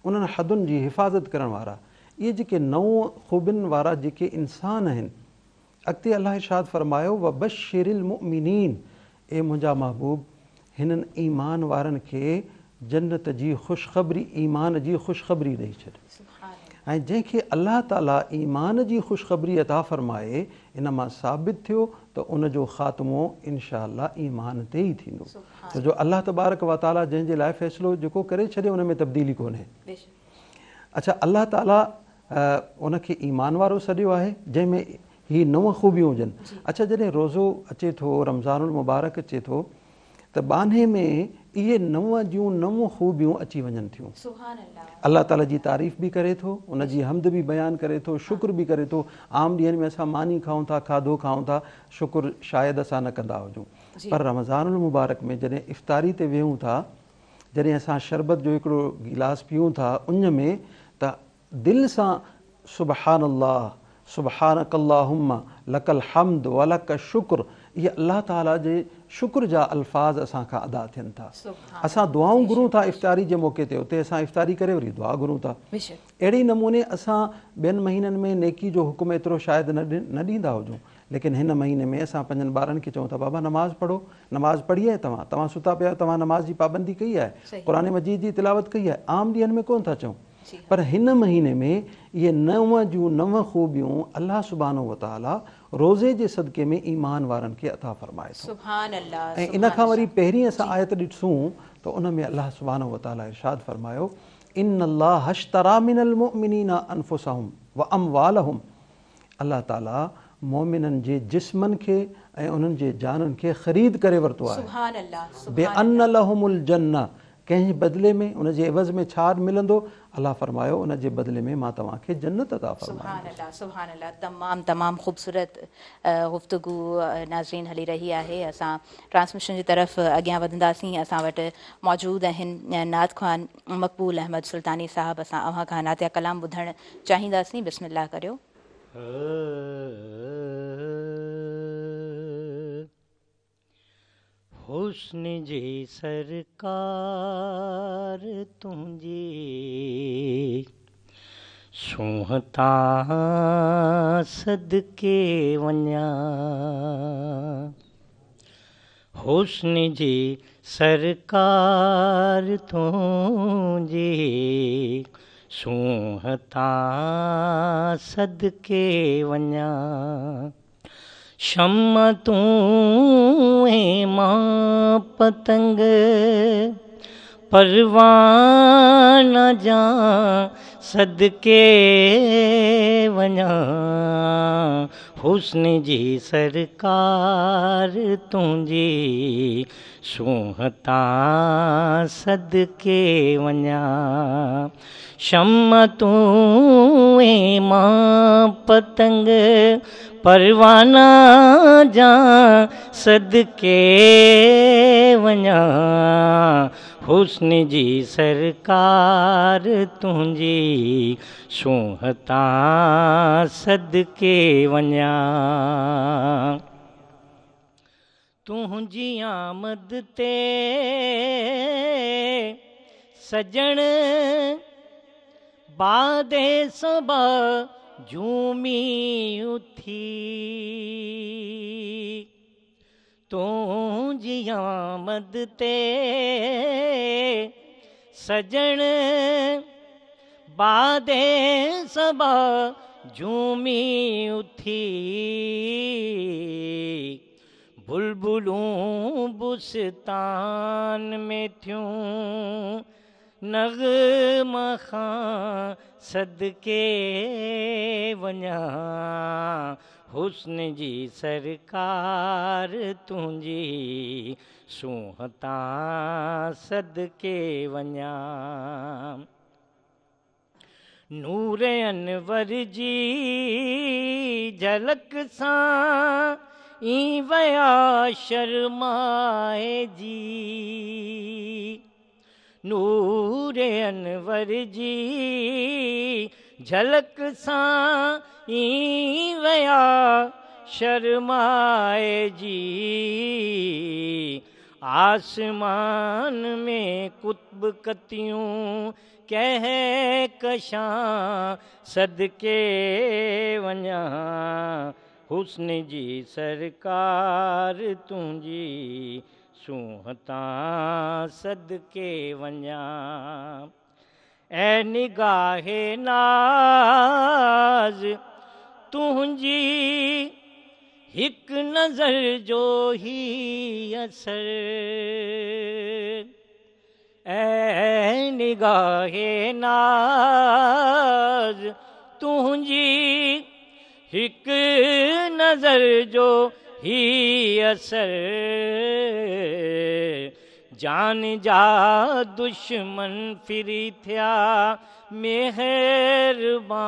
उन्हनि हदुनि जी हिफ़ाज़त करण वारा इहे जेके नओं ख़ूबियुनि वारा जेके इंसान आहिनि अॻिते अलाह इशाद फ़रमायो व बस मुमिनीन ए मुंहिंजा महबूब हिननि ईमान वारनि खे जन्नत जी ख़ुशख़बरी ईमान जी ख़ुशख़री ॾेई छॾि ऐं जंहिंखे अलाह ताला ईमान जी ख़ुशख़री अता फरमाए इन मां साबित थियो त उनजो ख़ात्मो इनशा ईमान ते ई थींदो छो जो अलाह तबारक वआ ताला जंहिंजे लाइ फ़ैसिलो जेको करे छॾे उन में तब्दीली कोन्हे अच्छा अलाह ताला उनखे ईमान वारो सॾियो आहे जंहिंमें हीअ नव ख़ूबियूं हुजनि अच्छा जॾहिं रोज़ो अचे थो रमज़ान मुबारक अचे थो त बान्हे में इहे नव जूं नव ख़ूबियूं अची वञनि थियूं अलाह ताला जी तारीफ़ बि करे थो उन जी हमद बि बयानु करे थो शुक्र बि करे थो आम ॾींहनि में असां मानी खाऊं था खाधो खाऊं था शुक्र शायदि असां न कंदा हुजूं पर रमज़ान मुबारक में जॾहिं इफ़्तारी ते वेहूं था जॾहिं असां शरबत जो हिकिड़ो गिलास पियूं था उन में त दिलि सां सुबहान अलाह सुबहान कल्ला हुम लकल हमद वलक अलक ये अल्लाह ताला जे शुक्र जा अल्फाज़ का अदा थन था असां दुआओं घुरू था इफ़्तारी के मौक़े ते उते इफ़्तारी करे वरी दुआ घुरू था अड़े नमूने असां बेन महीननि में नेकी जो हुक्म एतरो शायद न न ॾींदा लेकिन इन महीने में असां पंजन ॿारनि खे चऊं था बाबा नमाज़ पढ़ो नमाज़ पढ़ी आहे तव्हां सुता पिया तव्हां नमाज़ जी पाबंदी कई है कुरान मजीद जी तिलावत कई है आम दिन में कोन था पर महीने में ये नव जो नव ख़ूबियूं अल्लाह सुबहानो वताला रोज़े जे सदके में ईमान वारनि खे अता फ़रमाए ऐं इन खां वरी पहिरीं असां आयत ॾिसूं त उन में अलाह सुबहानो वताला इरशाद फ़रमायो इन अलाह हशतरा मिनल मोमिनीना अनफुसहुम व अमवालहुम अलाह ताला मोमिननि जे जिस्मनि खे ऐं उन्हनि जे जाननि खे ख़रीद करे वरितो आहे बे अन लहुमुल जन्ना कंहिं बदिले में उन जे अवज़ में छा मिलंदो अलाह फरमायो उन जे बदिले में मां तव्हांखे जन्नत था तमामु तमामु ख़ूबसूरत गुफ़्तगु नाज़रीन हली रही आहे असां ट्रांसमिशन जी तरफ़ अॻियां वधंदासीं असां वटि मौजूदु आहिनि नात ख़्वान मक़बूल अहमद सुल्तानी साहिबु असां अव्हां अव्हांखां नात ॿुधणु चाहींदासीं बस्म करियो हुस्न जी सरकार तुंहिंजे सूहता सदके वञा हुस्न जे सरकार तुंहिंजे सूहता सदके वञा क्षम तू है माँ पतंग परवान जा सदके वना हुस्न जी सरकार तुझी सूंहतां सदके वञा शम तूं पतंग परवाना जा सदके वञा हुस्न जी सरकार तुझी छूहता सदके वञा तुझी आमद ते सजण बादे सब झूमी उथी तू जी आमद ते सजण बादे सबा झूमी उथी बुलबुलूं बुस्तान में थियूं नग मखा सदके वञा हुस्न जी सरकार तुझी सूहता तां सदके वञा नूर अनवर जी झलक सा ई वया शर्माए जी नूर अनवर जी झलक सा वया शर्माए जी आसमान में कुतब कतियों कह कशां सदके वञा हुस्न जी सरकार तुझी सूहता सदके वञा ऐं निगाहे नाज़ तुंहिंजी हिकु नज़र जो ई असर ऐं निगाहे नाज़ तुंहिंजी हिकु नज़र जो ई असरु जान जा दुश्मन फिरी थिया मेहरबा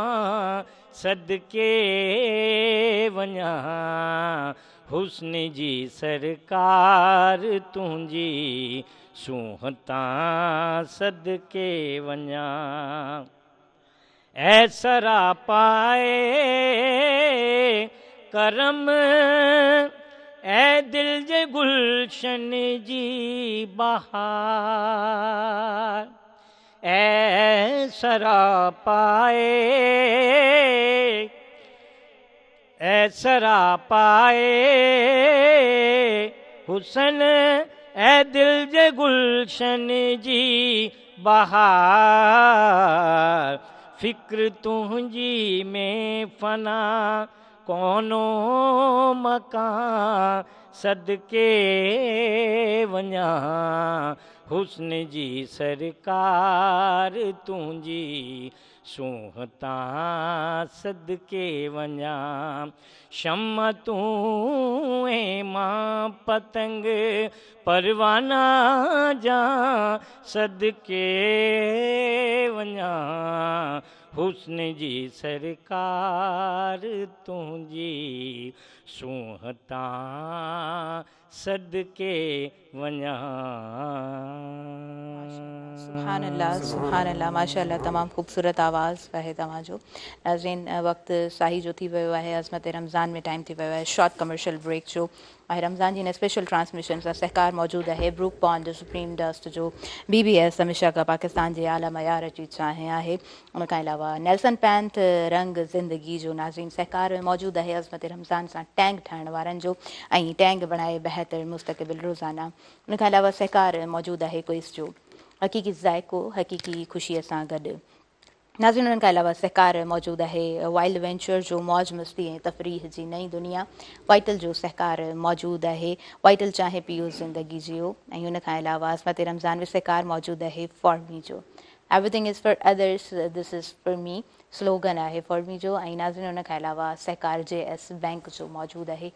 सदके वञा हुस्न जी सरकार तुझी सूहता तां सदके वञा ऐसरा पाए करम ए दिल जे गुलशन जी बहार ए सरा पाए ए सरा पाए हुसन ए दिल जे गुलशन जी बहार फिक्र तुझी में फना कोनो मका सदके वञा हुस्न जी सरकार तुझी सूंह तां सदके वञा शम ए मां पतंग परवाना जा सदके वञा हुस्न जी सरकार तुझी सूहता सदके वञा सुबहान अल्लाह सुबहान अल्लाह माशाल्लाह ख़ूबसूरत आवाज़ है तव्हांजो नाज़रीन वक्त साही जो थी वियो आहे अज़मत रमज़ान में टाइम थी वियो आहे शॉर्ट कमर्शियल ब्रेक जो ऐं रमज़ान जी हिन स्पेशल ट्रांसमिशन सां सहकार मौजूदु आहे ब्रूक पॉन जो सुप्रीम डस्ट जो बी बी एस हमेशा का पाकिस्तान जे आला मयार अची चांहि आहे उन खां अलावा नेल्सन पैंथ रंग ज़िंदगी जो नाज़रीन सहकार मौजूदु आहे अज़मत रमज़ान सां टैंक ठाहिण वारनि जो ऐं टैंग बणाए बहितर मुस्तक़बिल रोज़ाना उन खां अलावा सहकार मौजूदु आहे कोइस जो हक़ीक़ी ज़ाइको हक़ीक़ी ख़ुशीअ सां गॾु नाज़िन उन्हनि खां अलावा सहकार मौजूदु आहे वाइल्ड वेंचर जो मौज मस्ती ऐं तफ़रीह जी नई दुनिया वाइटल जो सहकार मौजूदु आहे वाइटल चाहे पीओ ज़िंदगी जो ऐं उन खां अलावा असमत रमज़ान में सहकार मौजूदु आहे मी जो everything is for others this is for me slogan आहे फर्मी जो ऐं नाज़न उनखां अलावा सहकार जे एस बैंक जो मौजूदु आहे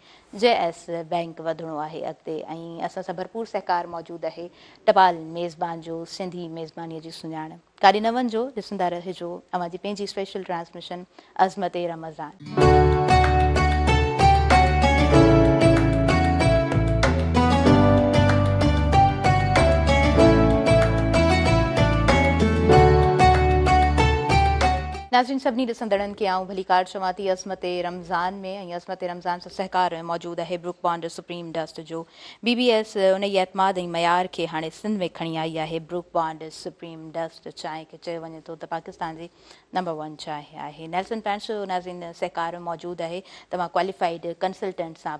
जे एस बैंक वधणो आहे अॻिते ऐं असां सां भरपूर सहकार मौजूदु आहे टपाल मेज़बान जो सिंधी मेज़बानीअ जी सुञाण कारी नवनि जो ॾिसंदा रहिजो अवांजी पंहिंजी स्पेशल ट्रांसमिशन अज़मत रमज़ान नाजरीन सभी ॾिसंदड़नि के आऊं भली कार चवां थी असमत रमज़ान में असमत रमज़ान सां सहकार मौजूद है ब्रुक बॉन्ड सुप्रीम डस्ट जो बी बी एस उन एतमाद मयार के हाँ सिंध में खड़ी आई है ब्रुक बॉन्ड सुप्रीम डस्ट चांहि खे चयो वञे थो तो पाकिस्तान की नंबर वन चाय है नैल्सन पैंट्स नाज़रीन सहकार मौजूद है तव्हां क्वालिफाइड कंसल्टेंट सां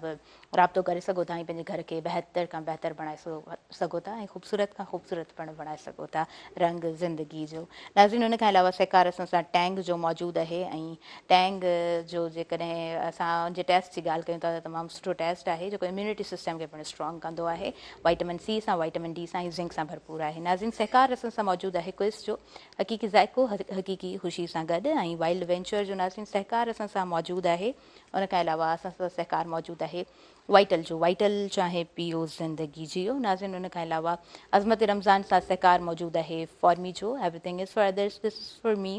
राब्तो करे सघो था ऐं पंहिंजे घर खे बहितर खां बहितर बणाए सघो सघो था ऐं ख़ूबसूरत खां ख़ूबसूरत पिणु बणाए सघो था रंग ज़िंदगी जो नाज़िन हुन खां अलावा सहकार असां सां टैंग जो मौजूदु आहे ऐं टैंग जो जेकॾहिं असां जे टेस्ट जी ॻाल्हि कयूं था त तमामु सुठो टेस्ट आहे जेको इम्यूनिटी सिस्टम खे पिणु स्ट्रॉंग कंदो आहे वाइटमिन सी सां वाइटमिन डी सां ऐं ज़िंक सां भरपूर आहे नाज़िन सहकार असां सां मौजूदु आहे क्विस जो हक़ीक़ी ज़ाइको हक़ीक़ी ख़ुशी सां गॾु ऐं वाइल्ड वेंचर जो नाज़िन सहकार असां सां मौजूदु आहे उनखां अलावा असां सां सहकार मौजूदु आहे वाइटल जो वाइटल चाहे पीओ ज़िंदगी जियो नाज़िन उन खां अलावा अज़मत रमज़ान सां सहकार मौजूदु आहे फॉर्मी जो everything is for others this for me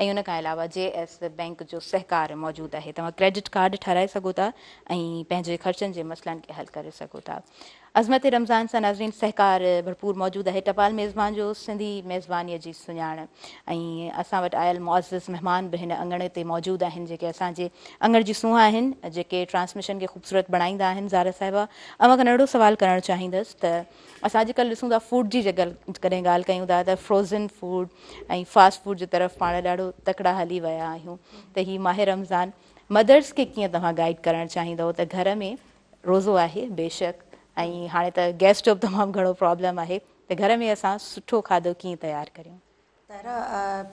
ऐं उन खां अलावा जे एस बैंक जो सहकार मौजूदु आहे तव्हां क्रेडिट कार्ड ठाराहे सघो था ऐं पंहिंजे ख़र्चनि जे मसइलनि खे हल करे सघो था अज़मत रमज़ान सां नाज़रीन सहकार भरपूर मौजूदु आहे टपाल मेज़बान जो सिंधी मेज़बानीअ जी सुञाण ऐं असां वटि आयल मुआज़िज़ महिमान बि हिन अङण ते मौजूदु आहिनि जेके असांजे अङण जी सूंह आहिनि जेके ट्रांसमिशन खे ख़ूबसूरत बणाईंदा आहिनि ज़ारा साहिबा ऐं कॾहिं अहिड़ो सुवालु करणु चाहींदसि त असां अॼुकल्ह ॾिसूं था फूड जी जेकर कॾहिं ॻाल्हि कयूं था त फ्रोज़न फूड ऐं फास्ट फूड जे तरफ़ पाण ॾाढो तकिड़ा हली विया आहियूं त हीअ माहिर रमज़ान मदर्स खे कीअं तव्हां गाइड करणु चाहींदव त घर में रोज़ो आहे बेशक ऐं हाणे त गैस जो बि तमामु घणो प्रॉब्लम आहे त घर में असां सुठो खाधो कीअं तयारु कयूं दादा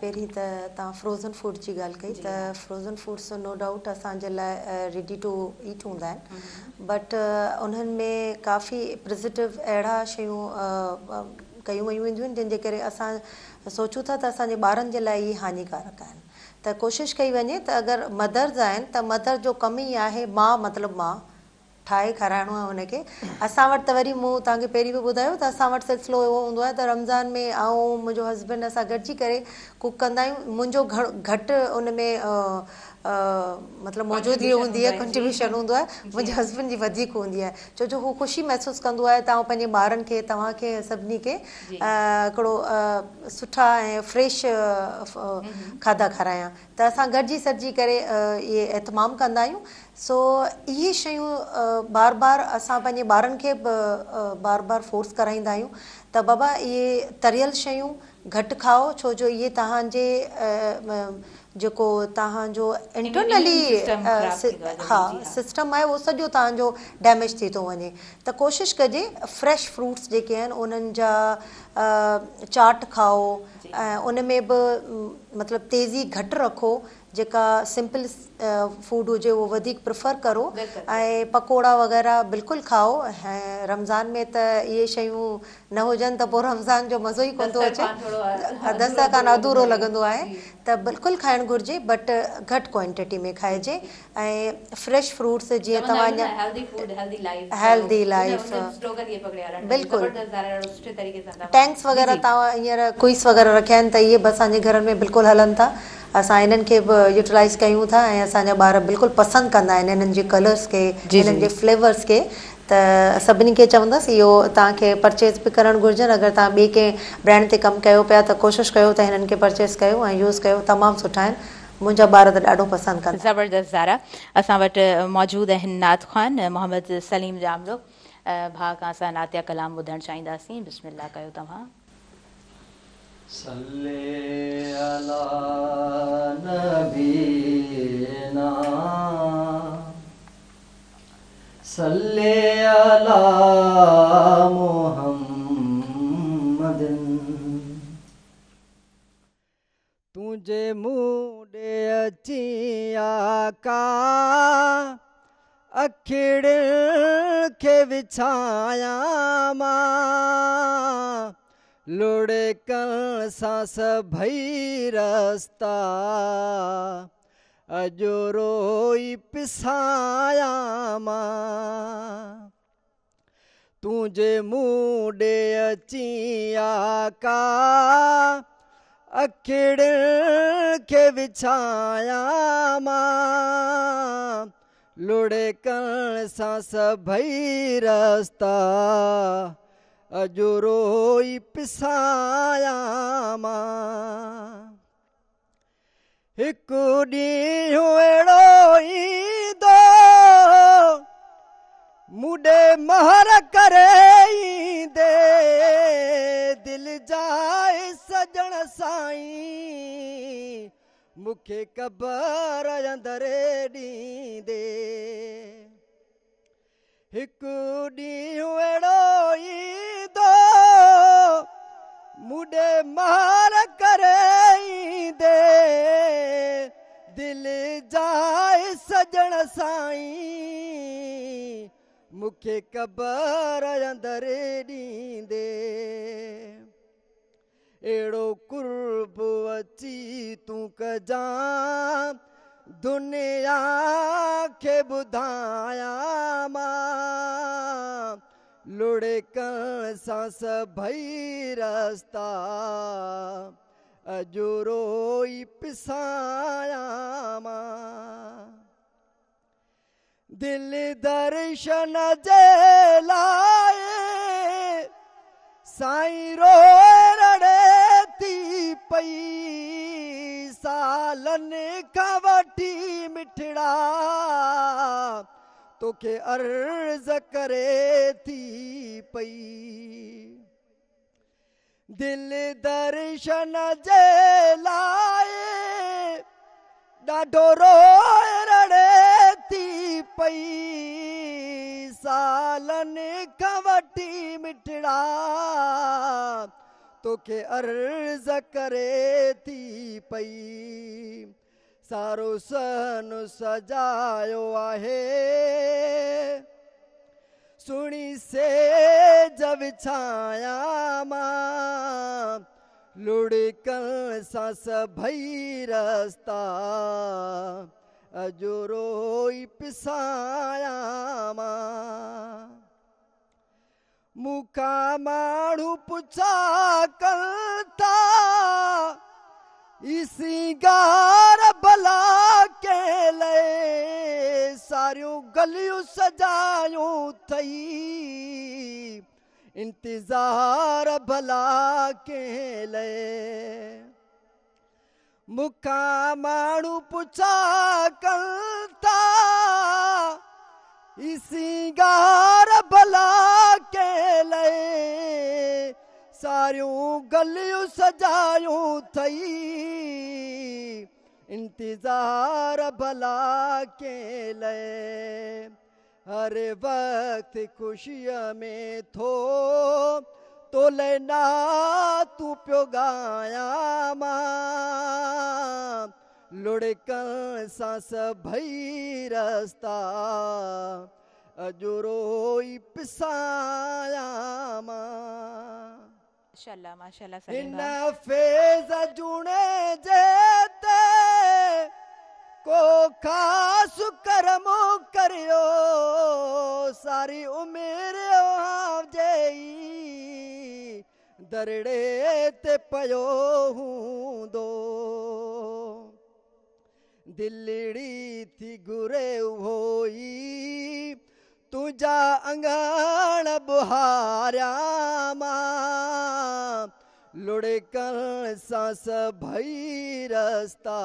पहिरीं त तव्हां फ्रोज़न फूड जी ॻाल्हि कई त फ्रोज़न फूड्स नो डाउट असांजे लाइ रेडी टू ईट हूंदा आहिनि बट उन्हनि में काफ़ी प्रिज़िटिव अहिड़ा शयूं कयूं वयूं हूंदियूं आहिनि जंहिंजे करे असां सोचूं था त असांजे ॿारनि जे लाइ ई हानिकारक आहिनि त कोशिशि कई वञे त अगरि मदर्स आहिनि त मदर जो कमु ई आहे मां मतिलबु ठाहे खाराइणो आहे हुनखे असां वटि त वरी मूं तव्हांखे पहिरीं बि ॿुधायो त असां वटि सिलसिलो उहो हूंदो आहे त रमज़ान में ऐं मुंहिंजो हसबैंड असां गॾिजी करे कुक कंदा आहियूं मुंहिंजो घणो घटि उन उनमें मतिलबु मौजूदगी हूंदी आहे कंट्रीब्यूशन हूंदो आहे मुंहिंजे हस्बैंड जी वधीक हूंदी आहे छो जो हू ख़ुशी महसूसु कंदो आहे तव्हां पंहिंजे ॿारनि खे तव्हांखे सभिनी खे हिकिड़ो सुठा ऐं फ्रेश खाधा खारायां त असां गॾिजी सॾिजी करे इहे इतमाम कंदा आहियूं सो इहे शयूं बार बार असां पंहिंजे ॿारनि खे बि बार बार फोर्स कराईंदा आहियूं त बाबा इहे तरियल शयूं घटि खाओ छो जो इहे तव्हांजे जेको तव्हांजो इंटरनली हा सिस्टम आहे उहो सॼो तव्हांजो डैमेज थी थो वञे त कोशिशि कजे फ्रैश फ्रूट्स जेके आहिनि उन्हनि जा चाट खाओ ऐं उन में बि मतिलबु तेज़ी घटि रखो जेका सिंपल फूड हुजे उहो वधीक प्रिफर करो ऐं पकोड़ा वग़ैरह बिल्कुलु खाओ ऐं रमज़ान में त इहे शयूं न हुजनि त पोइ रमज़ान जो मज़ो ई कोन थो अचे दान अधूरो लॻंदो आहे त बिल्कुल खाइण घुरिजे बट घटि क्वांटिटी में खाइजे ऐं फ्रेश फ्रूट्स जीअं तव्हां बिल्कुलु टैंक्स वग़ैरह तव्हां हींअर क्वस वग़ैरह रखिया आहिनि त इहे बि असांजे घर में बिल्कुलु हलनि था असां हिननि खे बि यूटिलाइज़ कयूं था ऐं असांजा ॿार बिल्कुलु पसंदि कंदा आहिनि जे कलर्स खे जे फ्लेवर्स खे त सभिनी खे चवंदसि इहो तव्हांखे परचेस बि करणु घुरिजनि अगरि तव्हां ॿिए कंहिं ब्रांड ते कमु कयो पिया त कोशिशि कयो त हिननि खे परचेस कयो ऐं यूस कयो तमामु सुठा आहिनि मुंहिंजा ॿार त ॾाढो पसंदि कनि ज़बरदस्त ज़ारा असां वटि मौजूदु आहिनि नात ख़ान मोहम्मद सलीम जाम भाउ खां असां नात कलाम ॿुधणु चाहींदासीं बस्मा कयो तव्हां तूं जे मूं ॾे अची का अखिड़ खे کے وچھایا ماں करण सां सभई रस्ता जो रोई पिसायां मां तुझे मूडे मू अची का अखिड़ खे विछाया मां लुड़े कण सां सभई रस्ता अॼु रोई पिसायां मां हिकु ॾींहुं अहिड़ो ईंदो मुॾे महर करे ईंदे दिलि मु सॼण साईं मूंखे कबर अंदरि ॾींदे हिकु ॾींहुं अहिड़ो ईंदो मुडे मार दे दिल जाए सजण साईं मूंखे कबर दरे ॾींदे अहिड़ो कुर्ब अची तूं कजा दुनिया खे ॿुधायां मां सांस भई रस्ता अॼो रोई दिल मां दर्शन जे ला साईं रो रड़े थी पई सालन खां वठी मिठड़ा तोखे अर्ज़ करे थी पई दिलि दर्शन जे लाइ ॾाढो रो रड़े थी पई सालनि खां वठी मिठड़ा तोखे अर्ज़ करे थी पई सारो सन सजायो आहे सुणी से जब छाया मां लुड़ी कल सस भई रस्ता अजो रोई पिसाया मां मुखा माणू पुछा कलता सिंगार भला के लए सारियूं गलियूं सजायूं अथई इंतज़ार भला के लए मुखा मानू पुछा कलता इसी गार भला के लए सारू गल सजायूं थई इंतज़ार भला के ले हर वक्त खुशिया में थो तो लेना तू प्यो गाया मां लुड़क सां भई रस्ता अॼु रोई पिसाया मां माशाल्लाह माशाल्लाह निन्ना फेज जुणे जेते को खास करम करियो सारी उम्र हाव जेई दरड़े ते पयो हूं दो दिलड़ी थी गुरे होई तुझा अंगाण बुहारा मां लुड़कण सांस भई रस्ता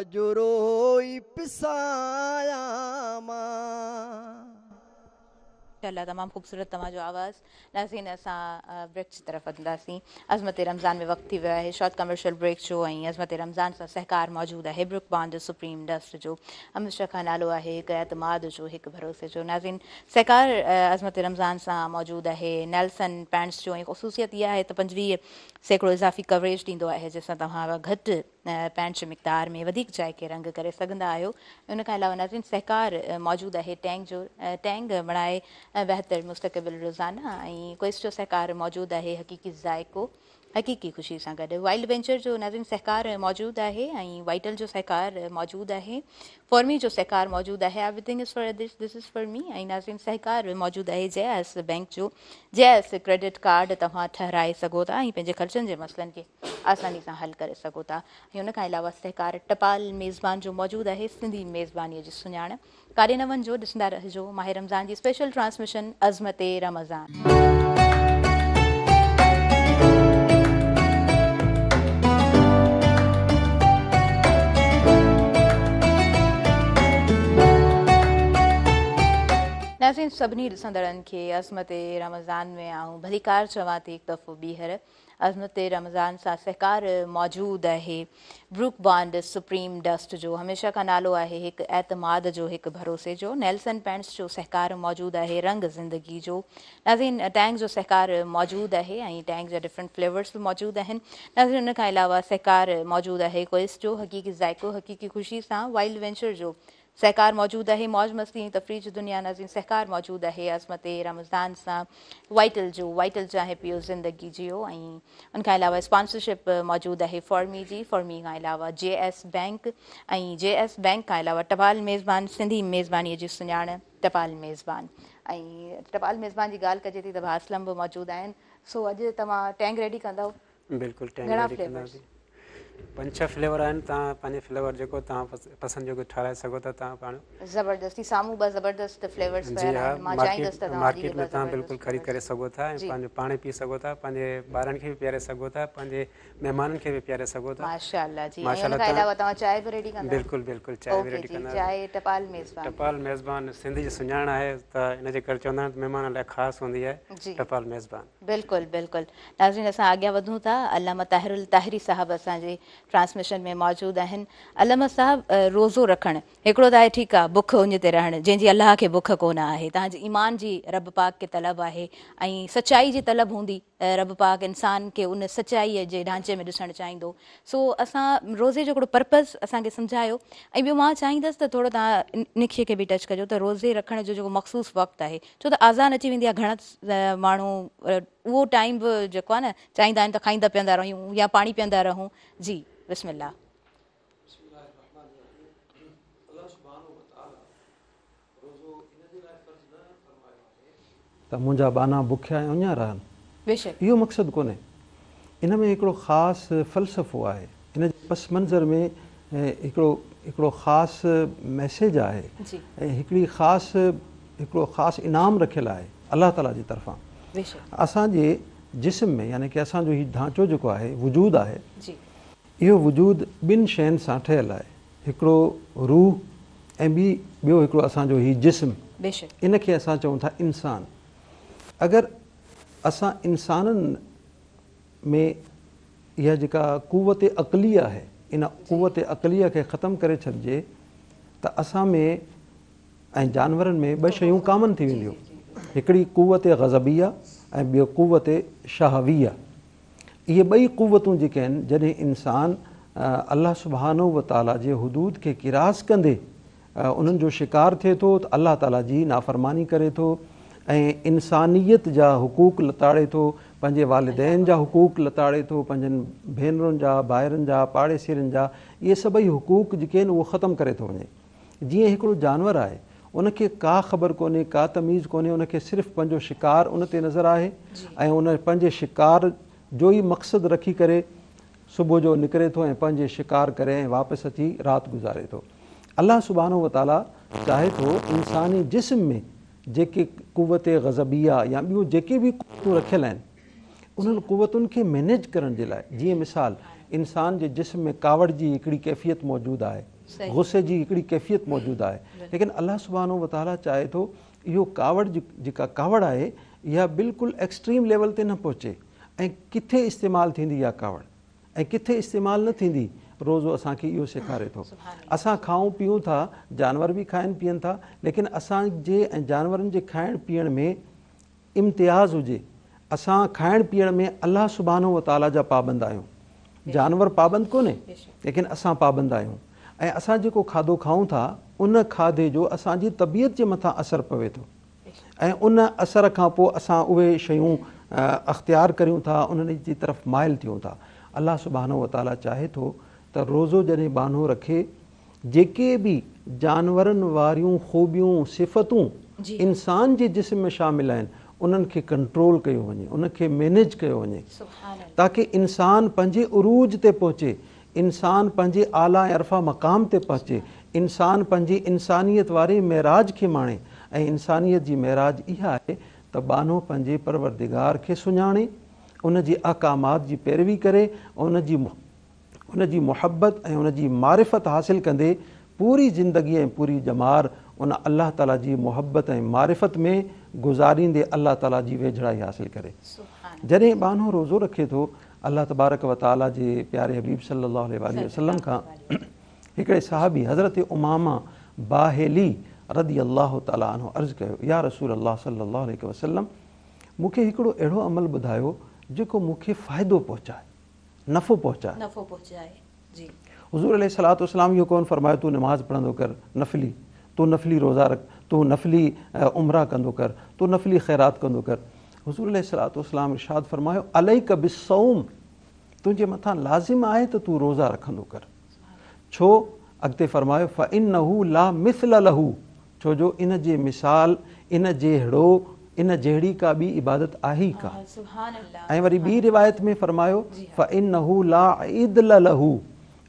अजु रोई पिसाया मां अल्लाह तमामु ख़ूबसूरत तव्हांजो आवाज़ नाज़ीन असां ब्रिक्स तरफ़ वधंदासीं अज़मत रमज़ान में वक़्तु थी वियो आहे शॉर्ट कमर्शियल ब्रेक जो ऐं अज़मत रमज़ान सां सहकार मौजूदु आहे ब्रुक बांध सुप्रीम डस्ट जो अमित खां नालो आहे हिकु एतमाद जो हिकु भरोसे जो नाज़ीन सहकार अज़मत रमज़ान सां मौजूदु आहे नेल्सन पैंट्स जो ऐं ख़ुशूसियत इहा आहे त तो पंजवीह सैकड़ो इज़ाफ़ी कवरेज ॾींदो आहे जंहिंसां तव्हां घटि पैंट जे में वधीक जाइ खे रंग करे सघंदा आहियो उन खां अलावा नाज़ीन सहकार मौजूदु आहे टैंग जो टैंग बणाए बेहतर मुस्तक़बिल रोज़ाना ऐं सहकार मौजूद है हक़ीक़ी जायको हक़ीक़ी ख़ुशी से गुड वाइल्ड वेंचर जो नाज़िम सहकार मौजूद है वाइटल जो सहकार मौजूद है फॉर्मी जो सहकार मौजूद है everything is for this this is for me ऐं नाज़िम सहकार मौजूद है जयास बैंक जो जयास क्रेडिट कार्ड तव्हां ठहिराए सघो था ऐं पंहिंजे ख़र्चनि जे खे आसानी सां हल करे सघो था ऐं खां अलावा सहकार टपाल मेज़बान जो मौजूदु आहे सिंधी मेज़बानीअ जी सुञाण काॾे नवनि जो ॾिसंदा रहिजो माहिर रमज़ान जी स्पेशल ट्रांसमिशन अज़मत रमज़ान नाज़िन सभी ॾिसंदड़नि खे अज़मत रमज़ान में ऐं भलीकार चवां थी हिकु दफ़ो ॿीहर अज़मत रमज़ान सां सहकार मौजूदु आहे ब्रुक बॉन्ड सुप्रीम डस्ट जो हमेशह का नालो आहे हिकु एतमाद जो हिकु भरोसे जो नेल्सन पेंट्स जो सहकार मौजूदु आहे रंग ज़िंदगी जो नाज़िन टैंक जो सहकार मौजूदु आहे ऐं जो जा डिफरेंट फ्लेवर्स बि मौजूदु आहिनि नाज़िन उन खां अलावा सहकार मौजूदु आहे कोइस जो हक़ीक़ी ज़ाइको हक़ीक़ी ख़ुशी सां वाइल्ड वेंचर जो सहकार मौजूदु आहे मौज मस्ती तफ़रीज दुनिया न सहकार मौजूदु आहे अज़मत रमज़दान सां वाइटल जो वाइटल चाहे पियो ज़िंदगी जियो ऐं उनखां अलावा स्पोंसरशिप मौजूदु आहे फौर्मी जी फॉर्मी खां अलावा जे एस बैंक ऐं जे एस बैंक खां अलावा टपाल मेज़बान सिंधी मेज़बानीअ जी सुञाण टपाल मेज़बान ऐं टपाल मेज़बान जी ॻाल्हि कजे थी त भासलम्ब मौजूदु आहिनि सो अॼु तव्हां टैंक रेडी कंदव बिल्कुलु पंज छह फ्लेवर आहिनि तव्हां पंहिंजे फ्लेवर जेको तव्हां पसंदि जेको ठाराए सघो था तव्हां पाण ज़बरदस्ती साम्हूं ॿ ज़बरदस्त फ्लेवर जी हा मार्केट मार्केट में तव्हां बिल्कुलु ख़रीद करे सघो था ऐं पंहिंजो पी सघो था पंहिंजे ॿारनि खे बि पीआरे सघो था पंहिंजे महिमाननि खे बि पीआरे सघो था माशाल्लाह जी अलावा तव्हां चांहि बि रेडी कंदा बिल्कुलु बिल्कुलु चांहि बि रेडी कंदा चांहि टपाल मेज़बान टपाल मेज़बान सिंध जी सुञाण आहे इन जे करे चवंदा आहिनि महिमान लाइ ख़ासि हूंदी टपाल मेज़बान बिल्कुलु बिल्कुलु नाज़रीन असां अॻियां वधूं ताहिरुल ताहिरी ट्रांसमिशन में मौजूदु आहिनि अलम साहब रोज़ो रखणु हिकिड़ो त आहे ठीकु आहे बुख उन ते रहणु जंहिंजी अलाह खे बुख कोन आहे तव्हांजी ईमान जी रब पाक के तलब आहे ऐं सचाई जी तलबु हूंदी रब पाक इंसान खे उन सचाईअ जे ढांचे में ॾिसणु चाहींदो सो असां रोज़े जो हिकिड़ो पर्पज़ असांखे सम्झायो ऐं ॿियो मां चाहींदसि त थोरो तव्हां निखीअ खे बि टच कजो त रोज़े रखण जो जेको मखसूस वक़्तु आहे छो त आज़ान अची वेंदी आहे घणा माण्हू उहो टाइम बि जेको आहे न चाहींदा आहिनि त खाईंदा पीअंदा रहूं या पाणी पीअंदा रहूं जी बसमिला इहो मक़सदु कोन्हे इन में हिकिड़ो ख़ासि फ़लसफ़ो आहे इन जे पस मंज़र में हिकिड़ो हिकिड़ो ख़ासि मैसेज आहे ऐं हिकिड़ी ख़ासि हिकिड़ो ख़ासि इनाम रखियलु आहे अलाह ताला जी तरफ़ां असांजे जिस्म में यानी की असांजो हीउ ढांचो जेको आहे वजूद आहे इहो वजूद ॿिनि शयुनि सां ठहियलु आहे हिकिड़ो रूह ऐं ॿी ॿियो हिकिड़ो असांजो हीउ जिस्म इन खे असां चऊं था इंसानु अगरि असा इंसान में यह जेका कुवत अक़ली है इन कुवत अक़लीअ खे ख़तमु करे छॾिजे त असां में जानवर में ब शूँ कामन थी वेंदियूं हिकिड़ी कुवत ग़ज़बी आहे ऐं ॿियो कुवत शाहवी आहे इहे ॿई कुवतूं जेके आहिनि जॾहिं सुबहानो व ताला जे हदूद के किरास कंदे उन शिकार थे तो अल्लाह अलाह ताला जी नाफ़रमानी करे तो इंसानियत जा लताड़े तो पंहिंजे वालदेन जा हुक़ूक़ लताड़े तो पंहिंजनि भेनरुनि जा भाइरनि जा पाड़ेसिरनि जा इहे सभई हुक़ूक़ जो वो खत्म ख़तमु करे थो वञे जीअं हिकिड़ो जानवर है उनखे का ख़बर कोन्हे का तमीज़ को सिर्फ़ सिर्फ़ु शिकार उन नज़र आए उन पंहिंजे शिकार जो ही मकसद रखी करे सुबुह जो निकरे थो ऐं शिकार करें वापस अची रात गुज़ारे तो अल्लाह सुबहानो वताला चाहे तो इंसानी जिसम में जेके कुवत गज़बिया या ॿियूं जेके बि कुवतूं रखियल आहिनि उन्हनि कुवतुनि खे मैनेज करण जे लाइ जीअं मिसाल इंसान जे जिस्म में कावड़ जी हिकिड़ी कैफ़ियत मौजूदु आहे गुस्से जी हिकिड़ी कैफ़ियत मौजूदु आहे लेकिन अलाह सुबाणो वताला चाहे थो इहो कावड़ जेका कावड़ आहे इहा बिल्कुलु एक्सट्रीम लेवल ते न पहुचे ऐं किथे इस्तेमालु थींदी इहा कावड़ ऐं किथे इस्तेमालु न थींदी रोज़ असांखे इहो सेखारे थो असां खाऊं पीऊं था जानवर बि खाइनि पीअनि था लेकिन असांजे ऐं जानवरनि जे खाइण पीअण में इम्तियाज़ हुजे असां खाइण पीअण में अलाह सुबानो ताला जा पाबंद आहियूं जानवर पाबंद कोन्हे लेकिन असां पाबंद आहियूं ऐं असां जेको खाधो खाऊं था उन खाधे जो असांजी तबियत जे मथां असरु पवे थो ऐं उन असर खां पोइ असां उहे शयूं अख़्तियार करियूं था उन्हनि जी तरफ़ माइल थियूं था अलाह सुबहानो ताला चाहे थो त रोज़ो जॾहिं बानो रखे जेके बि जानवरनि वारियूं ख़ूबियूं सिफ़तूं इंसान जे जिस्म में शामिल आहिनि उन्हनि खे कंट्रोल कयो वञे उनखे मैनेज कयो वञे ताकी इंसान पंहिंजे उरूज ते पहुचे इंसान पंहिंजे आला ऐं अरफ़ा मक़ाम ते पहुचे इंसान पंहिंजी इंसानियत वारे महराज खे माणे ऐं इंसानियत जी महराज इहा आहे त बानो पंहिंजे परवरदिगार खे सुञाणे उन जे अहकामात जी पैरवी करे उन जी उन जी मुहबत ऐं जी मारिफ़त हासिल कंदे पूरी ज़िंदगी ऐं पूरी जमार उन अलाह ताला जी मुहबत ऐं मारिफ़त में गुज़ारींदे अलाह ताला जी वेझड़ाई हासिल करे जॾहिं बानो रोज़ो रखे थो अलाह तबारक वताला जे प्यारे हबीब सलाहु वसलम खां हिकिड़े साहबी हज़रत उमामा बाहेली रदी अलाह ताला अर्ज़ु कयो या रसूल अलाह सलाहु वसलम मूंखे हिकिड़ो अहिड़ो अमल ॿुधायो जेको मूंखे फ़ाइदो पहुचाए नफ़ो पहुँचाए नफ़ो पहुँचाए जी हजूर सलाम ये कौन फरमाया तू नमाज पढ़ंदो कर नफली तो नफली रोज़ा रख तू नफली उम्र कंदो कर तो नफली ख़ैरात कंदो कर हजूर सलाम इरशाद फरमायो अलई कबिसौम तुंहिंजे मथां लाज़िम आहे त तो तूं रोज़ा रखंदो कर छो अॻिते फरमायो फ़ इन ला मिसल लहू छो जो इन जे मिसाल इन जहिड़ो इन जहिड़ी का बि इबादत आहे ई का हाँ, ऐं वरी ॿी रिवायत में फ़रमायो हाँ। फ़ इन ला ईद लहू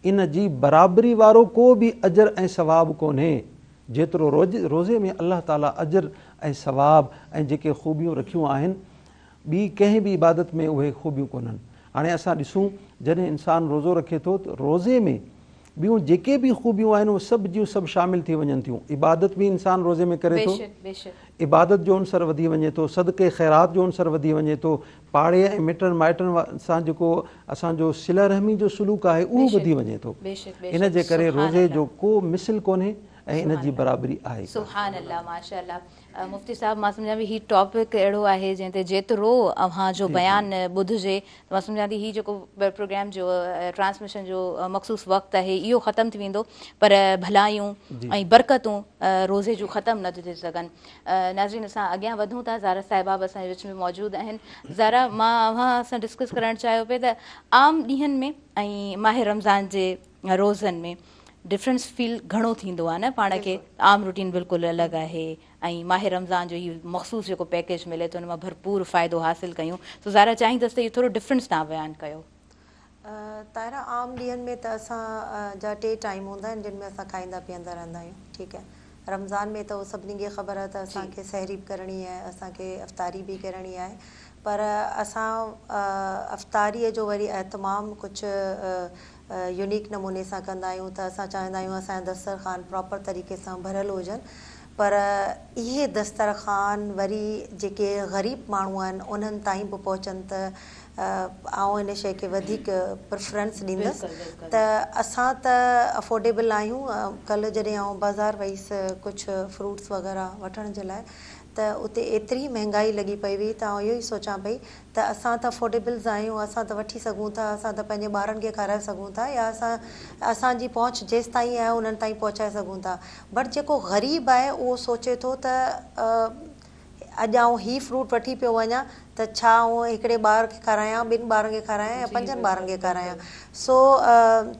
इन जी बराबरी वारो को बि अजर ऐं सवाबु कोन्हे जेतिरो रोज़ रोज़े में अलाह ताला अजर ऐं सवाब ऐं जेके ख़ूबियूं रखियूं आहिनि ॿी कंहिं बि इबादत में उहे ख़ूबियूं कोन्हनि हाणे असां ॾिसूं जॾहिं इंसानु रोज़ो रखे थो त रोज़े में ॿियूं जेके भी ख़ूबियूं आहिनि उहे सभु जूं सभु शामिलु थी वञनि थियूं इबादत बि इंसान रोज़े में करे थो इबादत जो अनसर वधी वञे थो सदके ख़ैरात जो अनसर वधी वञे थो पाड़े ऐं मिटनि माइटनि सां जेको असांजो सिलारहमी जो सुलूक आहे उहो वधी वञे थो इन जे करे रोज़े जो को मिसिल कोन्हे ऐं इन जी बराबरी आहे मुफ़्ती صاحب, मां سمجھا भई हीउ टॉपिक अहिड़ो आहे जंहिं ते जेतिरो तव्हांजो बयानु ॿुधिजे त मां सम्झा थी हीउ जेको प्रोग्राम जो ट्रांसमिशन जो मखसूस वक़्तु आहे इहो ख़तमु थी वेंदो पर भलायूं ऐं बरकतूं रोज़े जूं ख़तमु नथी थी सघनि नाज़रीन असां अॻियां वधूं था ज़ारा साहिबाब असांजे विच में मौजूदु आहिनि ज़ारा मां अव्हां सां डिस्कस करणु चाहियो पिया त आम ॾींहनि में ऐं माहिर रमज़ान जे रोज़नि में डिफ्रेंस फील घणो थींदो आहे न पाण खे आम रुटीन बिल्कुलु अलॻि आहे ऐं माहिर रमज़ान जो हीउ मखसूस जेको पैकेज मिले थो हुन मां भरपूर फ़ाइदो हासिलु कयूं सो ज़ारा चाहींदसि त इहो थोरो डिफ्रेंस तव्हां बयानु कयो तारा आम ॾींहनि में त असां जा टे टाइम हूंदा आहिनि जिन में असां खाईंदा पीअंदा रहंदा आहियूं ठीकु आहे रमज़ान में त उहो सभिनी खे ख़बर आहे त असांखे सहरी बि करणी आहे असांखे अफ़्तारी बि करणी आहे पर असां अफ़्तारीअ जो वरी तमामु कुझु यूनिक नमूने सां कंदा आहियूं त असां चाहींदा आहियूं असांजा दस्तरखान तरीक़े सां भरियलु हुजनि पर इहे दस्तरख़ान वरी जेके ग़रीब माण्हू आहिनि उन्हनि ताईं बि पहुचनि त आउं हिन शइ खे वधीक प्रेफरेंस ॾींदसि त असां त अफोर्डेबल आहियूं कल्ह जॾहिं आउं बाज़ारि वईसि कुझु फ्रूट्स वग़ैरह वठण जे लाइ त उते एतिरी महांगाई लॻी पई हुई त आउं इहो सोचा पई त असां त अफोर्डेबल्स आहियूं असां त वठी सघूं था असां त पंहिंजे ॿारनि खे खाराए सघूं था या असां असांजी पहुच जेसि ताईं आहे उन्हनि ताईं पहुचाए सघूं था बट जेको ग़रीब आहे उहो सोचे थो त अॼु आऊं हीउ फ्रूट वठी पियो वञा त छा आऊं हिकिड़े ॿार खे खारायां ॿिनि ॿारनि खे खारायां या पंजनि ॿारनि खे खारायां सो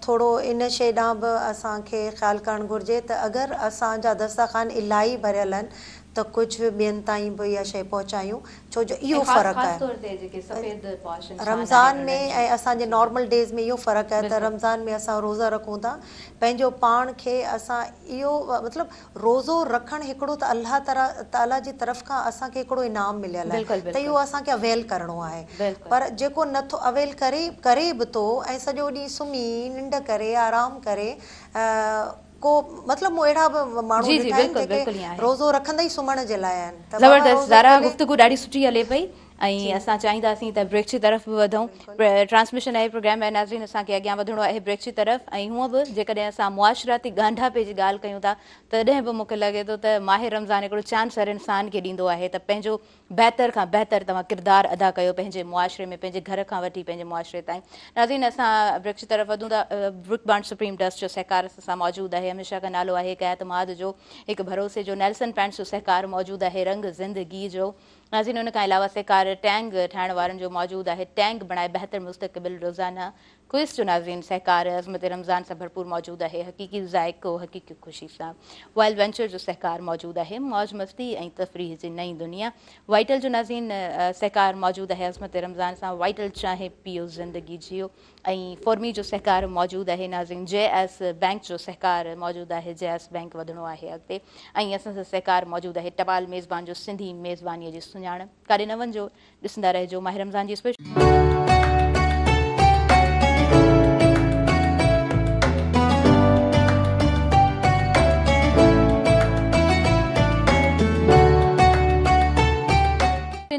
थोरो इन शइ ॾांहुं बि असांखे ख़्यालु करणु घुरिजे त अगरि असांजा दस्ताख़ाना इलाही भरियल आहिनि त कुझु ॿियनि ताईं बि इहा शइ पहुचायूं छो जो इहो फ़र्क़ु आहे रमज़ान में ऐं असांजे नॉर्मल डेज़ में इहो फ़र्क़ु आहे त रमज़ान में असां रोज़ा रखूं था पंहिंजो पाण खे असां इहो मतिलबु रोज़ो रखणु हिकिड़ो त अलाह तरह ताला जी तरफ़ खां असांखे हिकिड़ो इनाम मिलियल आहे त इहो असांखे अवेल करणो आहे पर जेको नथो अवेल करे करे बि थो ऐं सॼो ॾींहुं सुम्ही निंड करे आराम करे को मतिलबु अहिड़ा बि माण्हू रोज़ो रखंदा ई सुम्हण जे लाइ सुठी हले पई ऐं असां चाहींदासीं त जी तरफ़ बि वधूं ट्रांसमिशन ऐं प्रोग्राम ऐं नाज़रीन असांखे अॻियां वधिणो आहे जी तरफ़ ऐं हूअं बि जेकॾहिं असां मुआशराती ॻांढापे जी ॻाल्हि कयूं था तॾहिं बि मूंखे लॻे थो त माहिर रमज़ान हिकिड़ो चांस हर इंसान खे ॾींदो आहे त पंहिंजो बहितर खां बहितर तव्हां किरदारु अदा कयो पंहिंजे मुआशिरे में पंहिंजे घर खां वठी पंहिंजे मुआरे ताईं नाज़ीन असां वृक्ष तरफ़ वधूं था ब्रिक बांड सुप्रीम ट्रस्ट जो सहकार असां मौजूदु आहे हमेशह खां नालो आहे हिकु एतमाद जो हिकु भरोसे जो नैल्सन पैंट्स जो सहकारु मौजूदु आहे रंग ज़िंदगी जो नाज़िन उनखां अलावा सेकार टैंग ठाहिण वारनि जो मौजूद है टैंक बनाए बेहतर मुस्तक़बिल रोज़ाना खुश जो नाजरीन सहकार है अजमत रमज़ान से भरपूर मौजूद है हकीकी ज़ायक़ो हकीकी ख़ुशी से वाइल्ड वेंचर जो सहकार मौजूद है मौज मस्ती ए तफरीह की नई दुनिया वाइटल जो नाजीन सहकार मौजूद है अजमत रमज़ान से वाइटल चाहे पीओ ज़िंदगी जियो फॉर्मी जो सहकार मौजूद है नाजीन जे एस बैंक जो सहकार मौजूद है जे एस बैंक वधणो है अगत ऐं सहकार मौजूद है टपाल मेज़बान जो सिंधी मेजबानी की सुण काॾे नवन जो ॾिसंदा रहो माह रमज़ान जी स्पेशल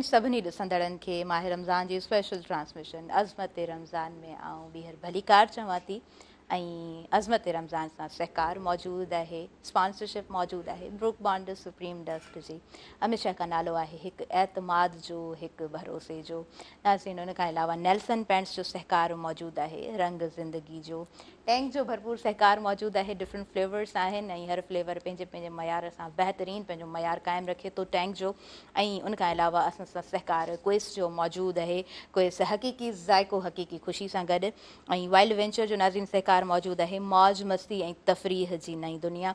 सभी ॾिसंदड़नि के माह रमज़ान जी स्पेशल ट्रांसमिशन अज़मत रमज़ान में आऊँ बीहर भलीकार चवां थी अज़मत रमज़ान से सहकार मौजूद है स्पॉन्सरशिप मौजूद है ब्रुक बॉन्ड सुप्रीम डस्ट जी अमित शाह का नालो है एक एतमाद जो एक भरोसे जो नाज़िन उन अलावा नेल्सन पेंट्स जो सहकार मौजूद है रंग ज़िंदगी जो टैंक जो भरपूर सहकार मौजूद है डिफरेंट फ्लेवर्स आहिनि ऐं हर फ्लेवर पंहिंजे पंहिंजे मयार सां बहितरीनु पंहिंजो मयार क़ाइमु रखे थो तो टैंक जो ऐं उनखां अलावा असां सां सहकार क्वेस जो मौजूदु आहे क्वेस हक़ीक़ी ज़ाइको हक़ीक़ी ख़ुशी सां गॾु ऐं वाइल्ड वेंचर जो नाज़िम सहकार मौजूदु आहे मौज मस्ती ऐं तफ़रीह जी नई दुनिया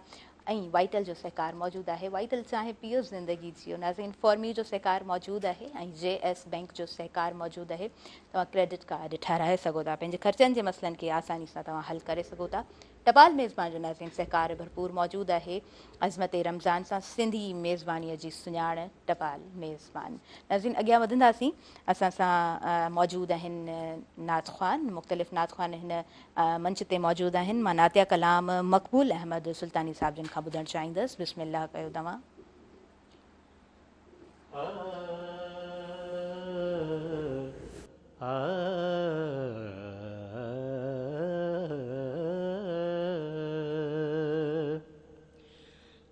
वाइटल जो सहकार मौजूद है वाइटल चाहे पीओ ज़िंदगी जी नाज़िन फॉर्मी जो सहकार मौजूद है जे एस बैंक जो सहकार मौजूद है क्रेडिट कार्ड ठाराहे सोता खर्चन के मसलन के आसानी से तव्हां हल करे टपाल मेज़बान जो नाज़रीन सहकार भरपूर मौजूदु आहे अज़मत रमज़ान सां सिंधी मेज़बानीअ जी सुञाण टपाल मेज़बान नाज़ीन अॻियां वधंदासीं असां सां मौजूदु आहिनि नाथवान मुख़्तलिफ़ु नाथवान हिन मंच ते मौजूदु आहिनि मां नातिया कलाम मक़बूल अहमद सुल्तानी साहिबनि खां ॿुधणु चाहींदसि विस्म अल्ला कयो तव्हां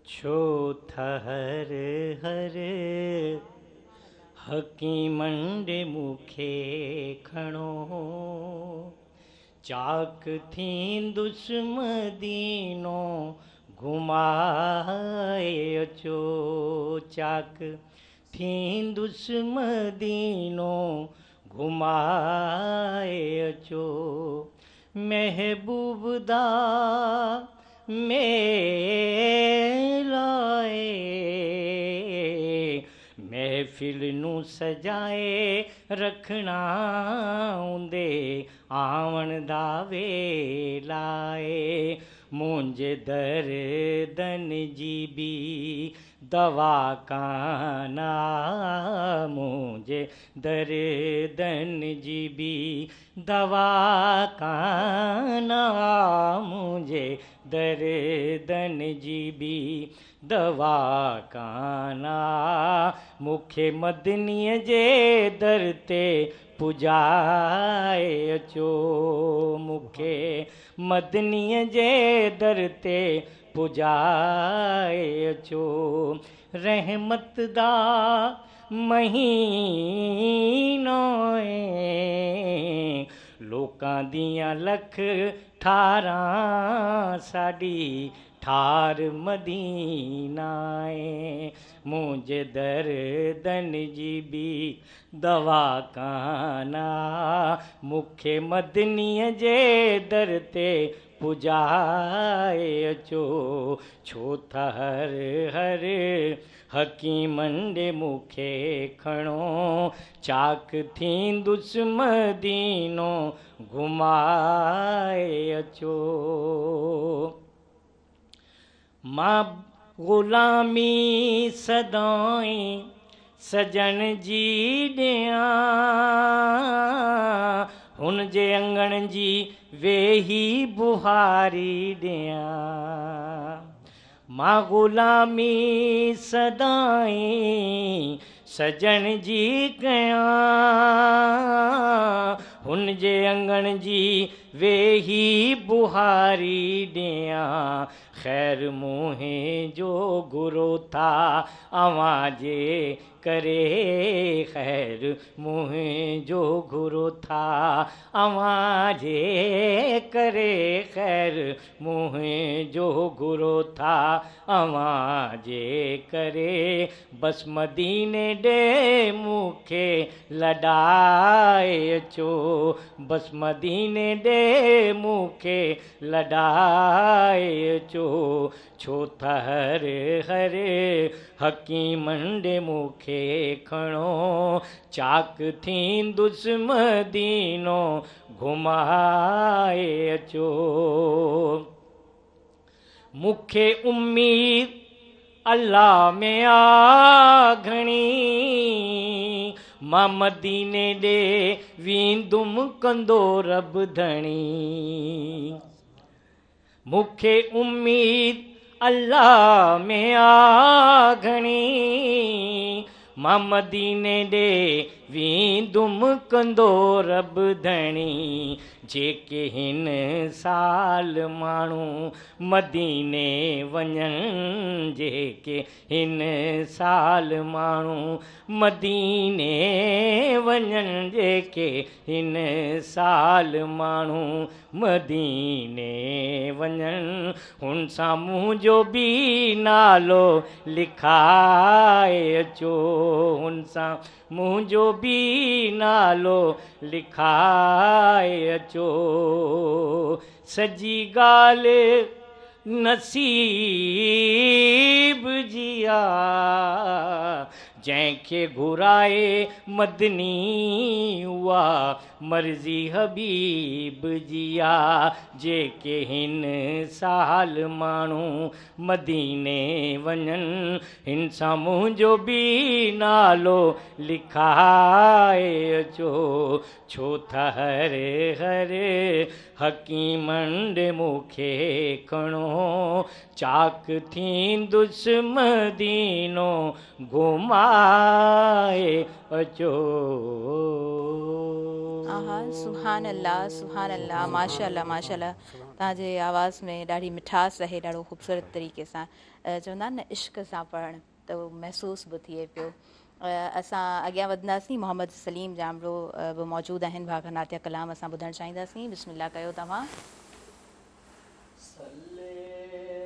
छोथ हरे हर हकी मंड मुखे खणो चाक थी दुश्मदीनो घुमाए अचो चाक थी दुश्मदीनो घुमाए अचो महबूबदा મે લઈ મહેફિલ ન સજાય رکھنا ઉંદે આવન દાવે લાયે મોંજે દર્દન જીબી दवा का ना मुझे दर्दन जीबी दवा का ना मुझे दर्दन जीबी दवा काना मुखे मदनीअ जे दर ते पुॼाए अचो मुखे मदनीअ जे दर ते बुझाए जो रहमत दा महीनो ਲੋਕਾਂ ਦੀਆਂ ਲੱਖ ਠਾਰਾਂ ਸਾਡੀ ਠਾਰ ਮਦੀਨਾ ਏ ਮੂਝੇ ਦਰਦਨ ਜੀ ਵੀ ਦਵਾ ਕਾਨਾ ਮੁਖੇ ਮਦਨੀ ਜੇ ਦਰ ਤੇ पुॼाए अचो छो त हर हर हकीमंड मूंखे खणो चाक थींदुसि दिनो घुमाए अचो मां ग़ुलामी सदाई सजण जी ॾियां जे अंगणनि जी वेही ॿुहारी ॾियां मां ग़ुलामी सदाई सजन जी कया हुन जे अंगण जी वे ही बुहारी डिया ख़ैर मुहे जो गुरु था अवाजे करे ख़ैर मुहे जो गुरु था अवाजे करे ख़ैर मुहे जो गुरु था अवाजे करे बस मदीने ॾे मूंखे लॾाए अचो मदीने ॾे मूंखे लॾाए अचो छो त हर हर छोथ हकीमंड मूंखे खणो चाक थी दुस्मनो घुमाए अचो मूंखे उमेदु अलाह में अला मां मदीने ॾे वेंदुम कंदो रब धणी मूंखे उमेदु अलाह में मां मदीने ॾे वी कंदो रब धणी जेके हिन साल माण्हू मदीने वञणु जेके हिन साल माण्हू मदीने वञनि जेके हिन साल माण्हू मदीने वञणु हुन सां मुंहिंजो बि नालो लिखाए अचो हुन सां मुंहिंजो बि नालो लिखाए अचो सॼी ॻाल्हि नसीब जी जंहिंखे घुराए मदनी उहा मर्ज़ी हबीब जी जेके हिन साल माण्हू मदीने वञनि हिन सां मुंहिंजो बि नालो लिखाए अचो छो त हर हर हकीमंड मूंखे खणो चाक थींदुसि मदीनो घुमा आए अचो सुहान अल्लाह सुहान अल्लाह माशाल्लाह माशाल्लाह तव्हांजे आवाज़ में ॾाढी मिठास रहे ॾाढो ख़ूबसूरत तरीक़े सां चवंदा आहिनि न इश्क सां पढ़णु त महसूस महसूसु बि थिए पियो असां अॻियां वधंदासीं मोहम्मद सलीम जामरो बि मौजूदु आहिनि भागनात्या कलाम असां ॿुधणु चाहींदासीं बिस्मिल्ला कयो तव्हां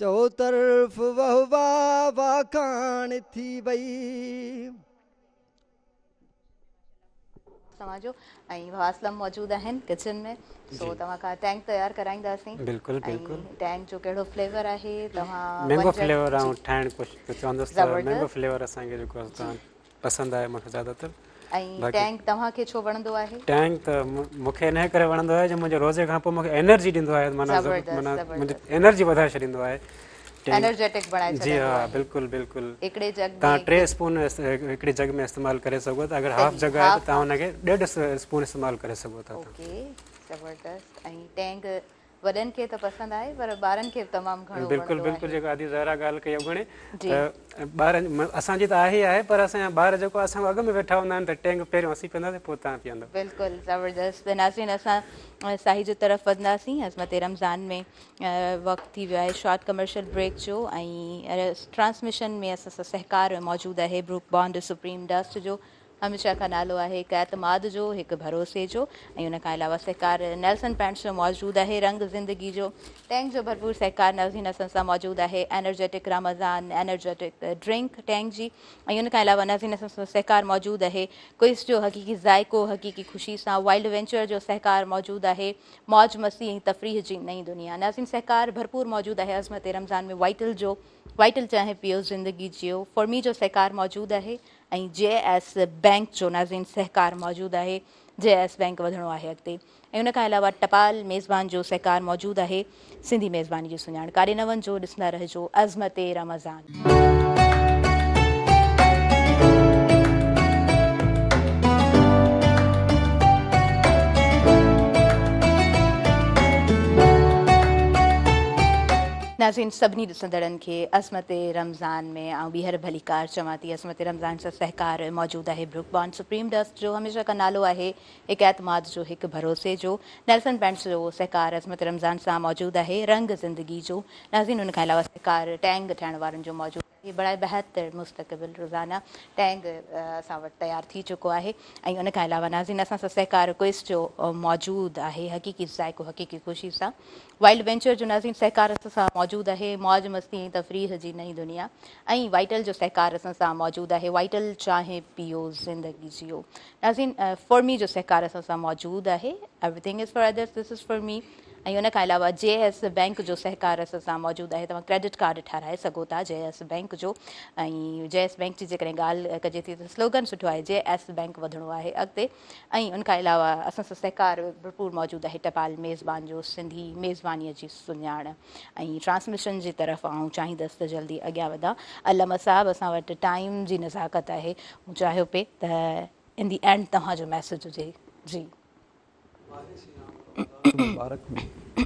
تو طرف وہ وا وا کان تھی وئی تماجو ائی واصلم موجود ہیں کچن میں سو تما کا ٹینک تیار کرائندا سین بالکل بالکل ٹینک جو کیڑو فلیور ہے تما مینگو فلیور اوں ٹھان کچھ کچھ دستیاب ہے مینگو فلیور سان کے جو ऐं टैंक तव्हांखे छो वणंदो आहे टैंक त मूंखे इन करे वणंदो आहे जो मुंहिंजे रोज़े खां पोइ मूंखे एनर्जी ॾींदो आहे माना माना मुंहिंजी एनर्जी वधाए छॾींदो आहे एनर्जेटिक बणाए जी हा बिल्कुलु बिल्कुलु हिकिड़े जग तव्हां टे स्पून हिकिड़े जग में इस्तेमालु करे सघो था अगरि हाफ जग आहे त तव्हां हुनखे ॾेढ स्पून इस्तेमालु करे सघो था ज़बरदस्त ऐं वॾनि खे त पसंदि आहे पर ॿारनि खे बि तमामु घणो बिल्कुलु असांजी त आहे पर असांजा ॿार जेको में वेठा हूंदा आहिनि त टेंगी पीअंदा बिल्कुलु ज़बरदस्त नासीन असां साईं जो तरफ़ वधंदासीं असां रमज़ान में वक़्तु थी वियो आहे शॉर्ट कमर्शियल ब्रेक जो ऐं ट्रांसमिशन में असां सां सहकारु मौजूदु आहे ब्रुक बॉन्ड सुप्रीम डस्ट जो हमेशा खां नालो आहे हिकु एतमाद जो हिकु भरोसे जो ऐं उन खां अलावा सहकार नेल्सन पैंट्स जो मौजूदु आहे रंग ज़िंदगी जो टैंक जो भरपूर सहकार नवज़ीन नसन सां मौजूदु आहे energetic Ramzan energetic drink Tang जी ऐं उन खां अलावा नवज़ीन नसन सां सहकार मौजूदु आहे क्विस जो हक़ीक़ी ज़ाइको हक़ीक़ी ख़ुशी सां वाइल्ड वेंचर जो सहकार मौजूदु आहे मौज मस्ती ऐं तफ़रीह जी नई दुनिया नवज़ीन सहकार भरपूर मौजूदु आहे अज़मत रमज़ान में वाइटल जो वाइटल चाहे पियो ज़िंदगी जियो फॉर्मी जो सहकार मौजूदु आहे ऐं जे एस बैंक जो नाज़ीन सहकारु मौजूदु आहे जे एस बैंक वधणो आहे अॻिते ऐं उनखां अलावा टपाल मेज़बानी जो सहकारु मौजूदु आहे सिंधी मेज़बानी जी सुञाण कारे नवनि जो ॾिसंदा रहिजो अज़मत रमज़ान नाज़ीन सभिनी ॾिसंदड़नि खे असमत रमज़ान में ऐं ॿीहर भली कार चवां थी असमत रमज़ान सां सहकार मौजूदु आहे ब्रुक बॉन्ड सुप्रीम डस्ट जो हमेशह का नालो आहे हिकु आतमाद जो हिकु भरोसे जो नैल्सन पेंट्स जो सहकार असमत रमज़ान सां मौजूदु आहे रंग ज़िंदगी जो नाज़न हुन खां अलावा सहकार टैंग ठाहिण वारनि जो मौजूदु ये बड़ा बेहतर मुस्तक़बिल रोज़ाना टैंग असां तैयार थी चुको है ऐं उन अलावा नाज़िन असा सहकार क्विस जो मौजूद है हक़ीक़ी जायको हक़ीक़ी ख़ुशी से वाइल्ड वेंचर जो नाज़िन सहकार असा मौजूद है मौज मस्ती तफ़रीह जी नई दुनिया वाइटल जो सहकार असा मौजूद है वाइटल चाहे पीओ ज़िंदगी जियो नाज़िन फॉर्मी जो सहकार अस मौजूद है everything is for others this is for me ऐं उनखां अलावा जे एस बैंक जो सहकार असां सां मौजूदु आहे तव्हां क्रेडिट कार्ड ठाराए सघो था जय एस बैंक जो ऐं जय एस बैंक जी जेकॾहिं ॻाल्हि कजे थी त स्लोगन सुठो आहे जे एस बैंक वधिणो आहे अॻिते ऐं उनखां अलावा असां सां सहकारु बरपुर मौजूदु आहे टपाल मेज़बान जो सिंधी मेज़बानी जी सुञाण ऐं ट्रांसमिशन जे तरफ़ आऊं चाहींदसि त जल्दी अॻियां वधां अलमसाब असां वटि टाइम जी नज़ाकत आहे हू चाहियो पिए त इन दी एंड तव्हांजो मैसेज हुजे जी मुबारक में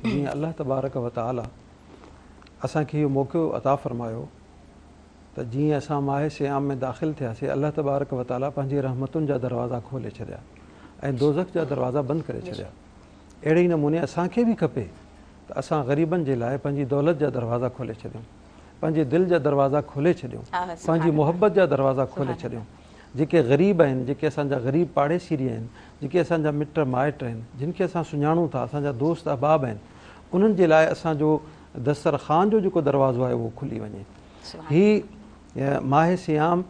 जीअं अलाह तबारक वताला असांखे इहो मौक़ो अता फ़रमायो त जीअं असां माहे श्याम में दाख़िल थियासीं अल्लाह तबारक वताला पंहिंजी रहमतुनि जा दरवाज़ा खोले छॾिया ऐं दोज़ख जा दरवाज़ा बंदि करे छॾिया अहिड़े ई नमूने असांखे बि खपे त असां ग़रीबनि जे लाइ पंहिंजी दौलत जा दरवाज़ा खोले छॾियूं पंहिंजे दिलि जा दरवाज़ा खोले छॾियूं पंहिंजी मुहबत जा दरवाज़ा खोले छॾियूं जेके ग़रीब आहिनि जेके असांजा ग़रीब पाड़ेसिरी आहिनि जेके असांजा मिट माइट आहिनि जिन खे असां सुञाणूं था असांजा दोस्त अहबाब आहिनि उन्हनि जे लाइ असांजो दस्तरखान जो जेको दरवाज़ो आहे उहो खुली वञे हीउ माह सियाम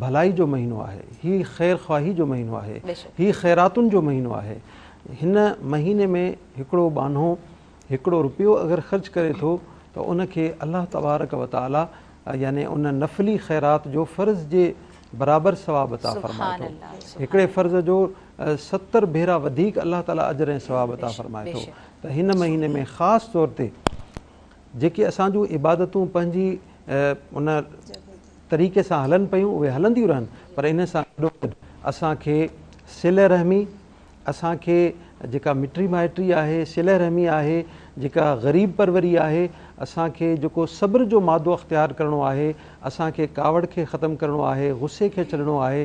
भलाई जो महीनो आहे हीउ ख़ैर ख़्वाही जो महीनो आहे हीउ ख़ैरातुनि जो महीनो आहे हिन महीने में हिकिड़ो बानो हिकिड़ो रुपियो अगरि ख़र्च करे थो त उनखे अलाह तबारक वताला यानी उन नफ़ली ख़ैरात जो फ़र्ज़ जे बराबर सवाब अता फ़रमाए थो हिकिड़े फ़र्ज़ जो सत्तर भेरा वधीक अलाह ताला अजर सवाब अता फ़रमाए थो त महीने में खास तौर ते जेके असां जूं इबादतूं पंहिंजी उन तरीक़े से हलन पयूं उहे हलंदियूं रहनि पर इन सां गॾो गॾु असांखे सिल रहमी असांखे जेका मिटी माइटी आहे सिल रहमी है जेका ग़रीब परवरी है असांखे जेको सब्र जो मादो अख़्तियार करिणो आहे असांखे कावड़ खे ख़तमु करिणो आहे गुस्से खे छॾिणो आहे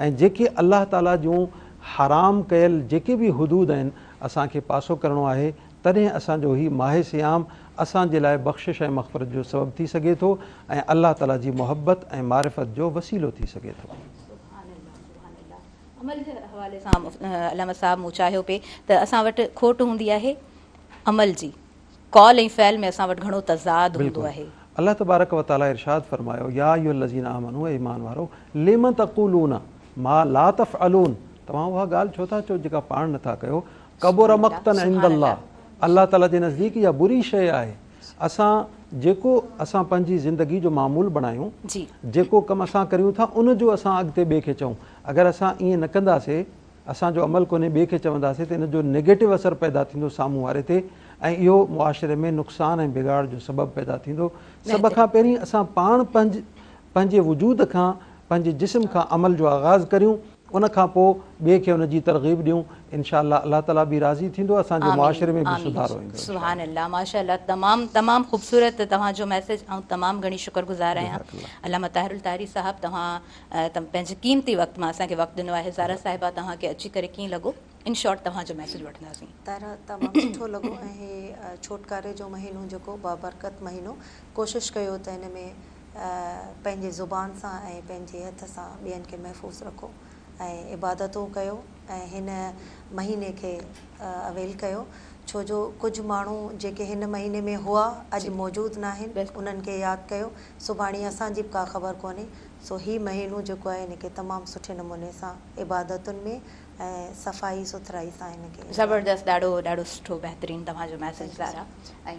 ऐं जेके अलाह ताला जूं हराम कयल जेके बि हुदूद आहिनि असांखे पासो करिणो आहे तॾहिं असांजो हीउ सयाम असांजे लाइ बख़्शिश ऐं मफ़रत जो सबबु थी सघे थो ऐं अलाह ताला जी मुहबत ऐं मारिफ़त जो वसीलो थी सघे थो अमल जे हवाले सां अलाम साहब मूं चाहियो पिए त असां वटि खोट हूंदी आहे अमल जी कॉल ऐं फ़ैल में असां वटि तज़ाद हूंदो आहे तबारक वताला इरशाद फ़रमायो या इहो लज़ीन आमनू ईमान वारो लेम मा ला अलून तव्हां उहा ॻाल्हि छो था चओ जेका पाण नथा कयो कबोर मक्तन इंदल्ला अलाह ताला जे नज़दीक इहा बुरी शइ आहे असां जेको असां पंहिंजी ज़िंदगी जो मामूल बणायूं जेको कमु असां करियूं था उनजो असां अॻिते ॿिए खे चऊं अगरि असां ईअं न कंदासीं असांजो अमल कोन्हे ॿिए खे चवंदासीं त इन जो नेगेटिव असरु पैदा थींदो साम्हूं वारे ते ऐं इहो मुआशिरे में नुक़सान ऐं बिगाड़ जो सबबु पैदा थींदो सभ खां पहिरीं असां पाण पंहिंजे पंहिंजे वजूद खां पंहिंजे जिस्म खां अमल जो आगाज़ करियूं उन खां पोइ ॿिए तरग़ीब दूँ इनशा अल्लाह तला भी राज़ी थींदो असांजे में बि ख़ूबसूरत तव्हांजो मैसेज तमाम तमामु घणी शुक्रगुज़ार आया अल्लाह ताहिरुल तारी साहब तेज क़ीमती वक़्त में असांखे वक्त दिनों आहे ज़ारा साहिबा अची करे लगो इन शॉर्ट तुम मैसेज वी तारा छोटकारे जो महीनो जो बाबरकत महीनों कोशिश कयो ज़ुबान से हथ से बेन के महफ़ूज़ रखो ऐं इबादतूं कयो ऐं हिन महीने खे अवेल कयो छो जो कुझु माण्हू जेके हिन महीने में हुआ अॼु मौजूदु न आहिनि उन्हनि खे यादि कयो सुभाणे असांजी बि का ख़बर कोन्हे सो हीउ महीनो जेको आहे हिनखे तमामु सुठे नमूने सां इबादतुनि में ऐं सफ़ाई सुथराई सां ज़बरदस्त ॾाढो ॾाढो सुठो बहितरीनु तव्हांजो मैसेज वारा ऐं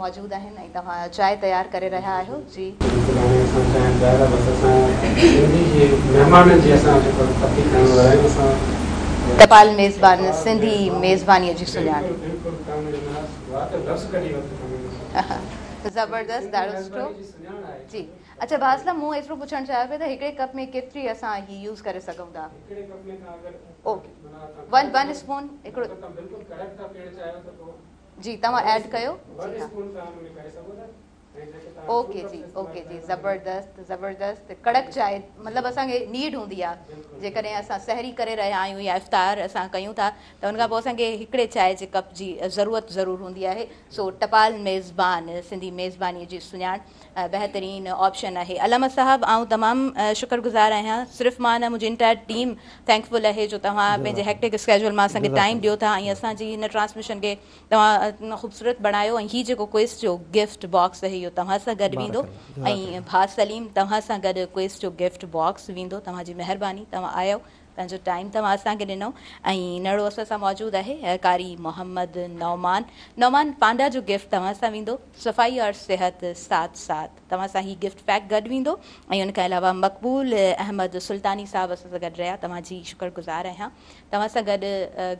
मौजूदु आहिनि ऐं तव्हां चांहि तयारु करे रहिया आहियो जीपाल ज़बरदस्त दाड़ो सुठो जी अच्छा भासला मूं एतिरो पुछणु चाहियां पियो त हिकिड़े कप में केतिरी असां ही यूज़ करे सघूं था ओके वन वन स्पून हिकिड़ो जी तव्हां एड कयो ओके जी ओके जी ज़बरदस्त ज़बरदस्त कड़क चाय मतलब अस नीड होंगी आहे जेकॾहिं सहरी कर रहिया आहियूं या इफ़्तार अस कयूं था त हुनखां पोइ असांखे हिकिड़े कप की ज़रूरत जरूर होंगी है सो टपाल मेज़बान सिंधी मेजबानी की सुञाण बेहतरीन ऑप्शन है अलम साहब आउं तमामु शुक्रगुज़ार आहियां सिर्फ़ु मां न इंटायर टीम थैंकफुल है जो तेज पंहिंजे हैक्टिक स्कैजुअल मां टाइम ॾियो ट्रांसमिशन के ख़ूबसूरत बणायो हि जो जेको क्विस्ट जो गिफ्ट बॉक्स है इहो तव्हां सां गॾु वेंदो ऐं भा सलीम तव्हां सां गॾु क्वेस्ट जो गिफ्ट बॉक्स वेंदो तव्हांजी महिरबानी तव्हां आयो पंहिंजो टाइम तव्हां असांखे ॾिनो ऐं नड़ो असां सां मौजूदु आहे कारी मोहम्मद नौमान नौमान पांडा जो गिफ्ट तव्हां सां वेंदो सफ़ाई और सिहत साथ साथ तव्हां सां ही गिफ्ट पैक गॾु वेंदो ऐं उन अलावा मक़बूल अहमद सुल्तानी साहबु असां सां गॾु रहिया तव्हांजी शुक्रगुज़ार आहियां तव्हां सां गॾु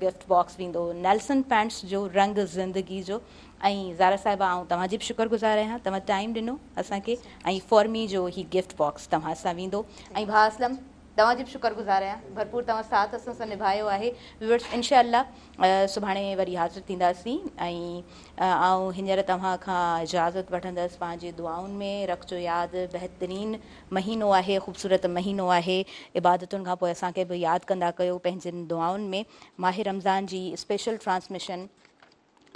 गिफ्ट बॉक्स वेंदो नेल्सन पैंट्स जो रंग ज़िंदगी जो ऐं ज़ारा साहिबु आऊं तव्हांजी बि शुकुर गुज़ार आहियां तव्हां टाइम ॾिनो असांखे ऐं फ़ौर्मी जो ही गिफ़्ट बॉक्स तव्हां सां वेंदो ऐं भाउ असलम तव्हांजी बि शुकुरगुज़ार आहियां भरपूर तव्हां साथ असां सां निभायो आहे व्यूवर्स इनशाला सुभाणे वरी हाज़िर थींदासीं ऐं हींअर तव्हां खां इजाज़त वठंदसि पंहिंजी दुआउनि में रखिजो यादि बहितरीनु महीनो आहे ख़ूबसूरत महीनो आहे इबादतुनि खां पोइ असांखे बि यादि कंदा कयो पंहिंजनि में माहिर रमज़ान जी स्पेशल ट्रांसमिशन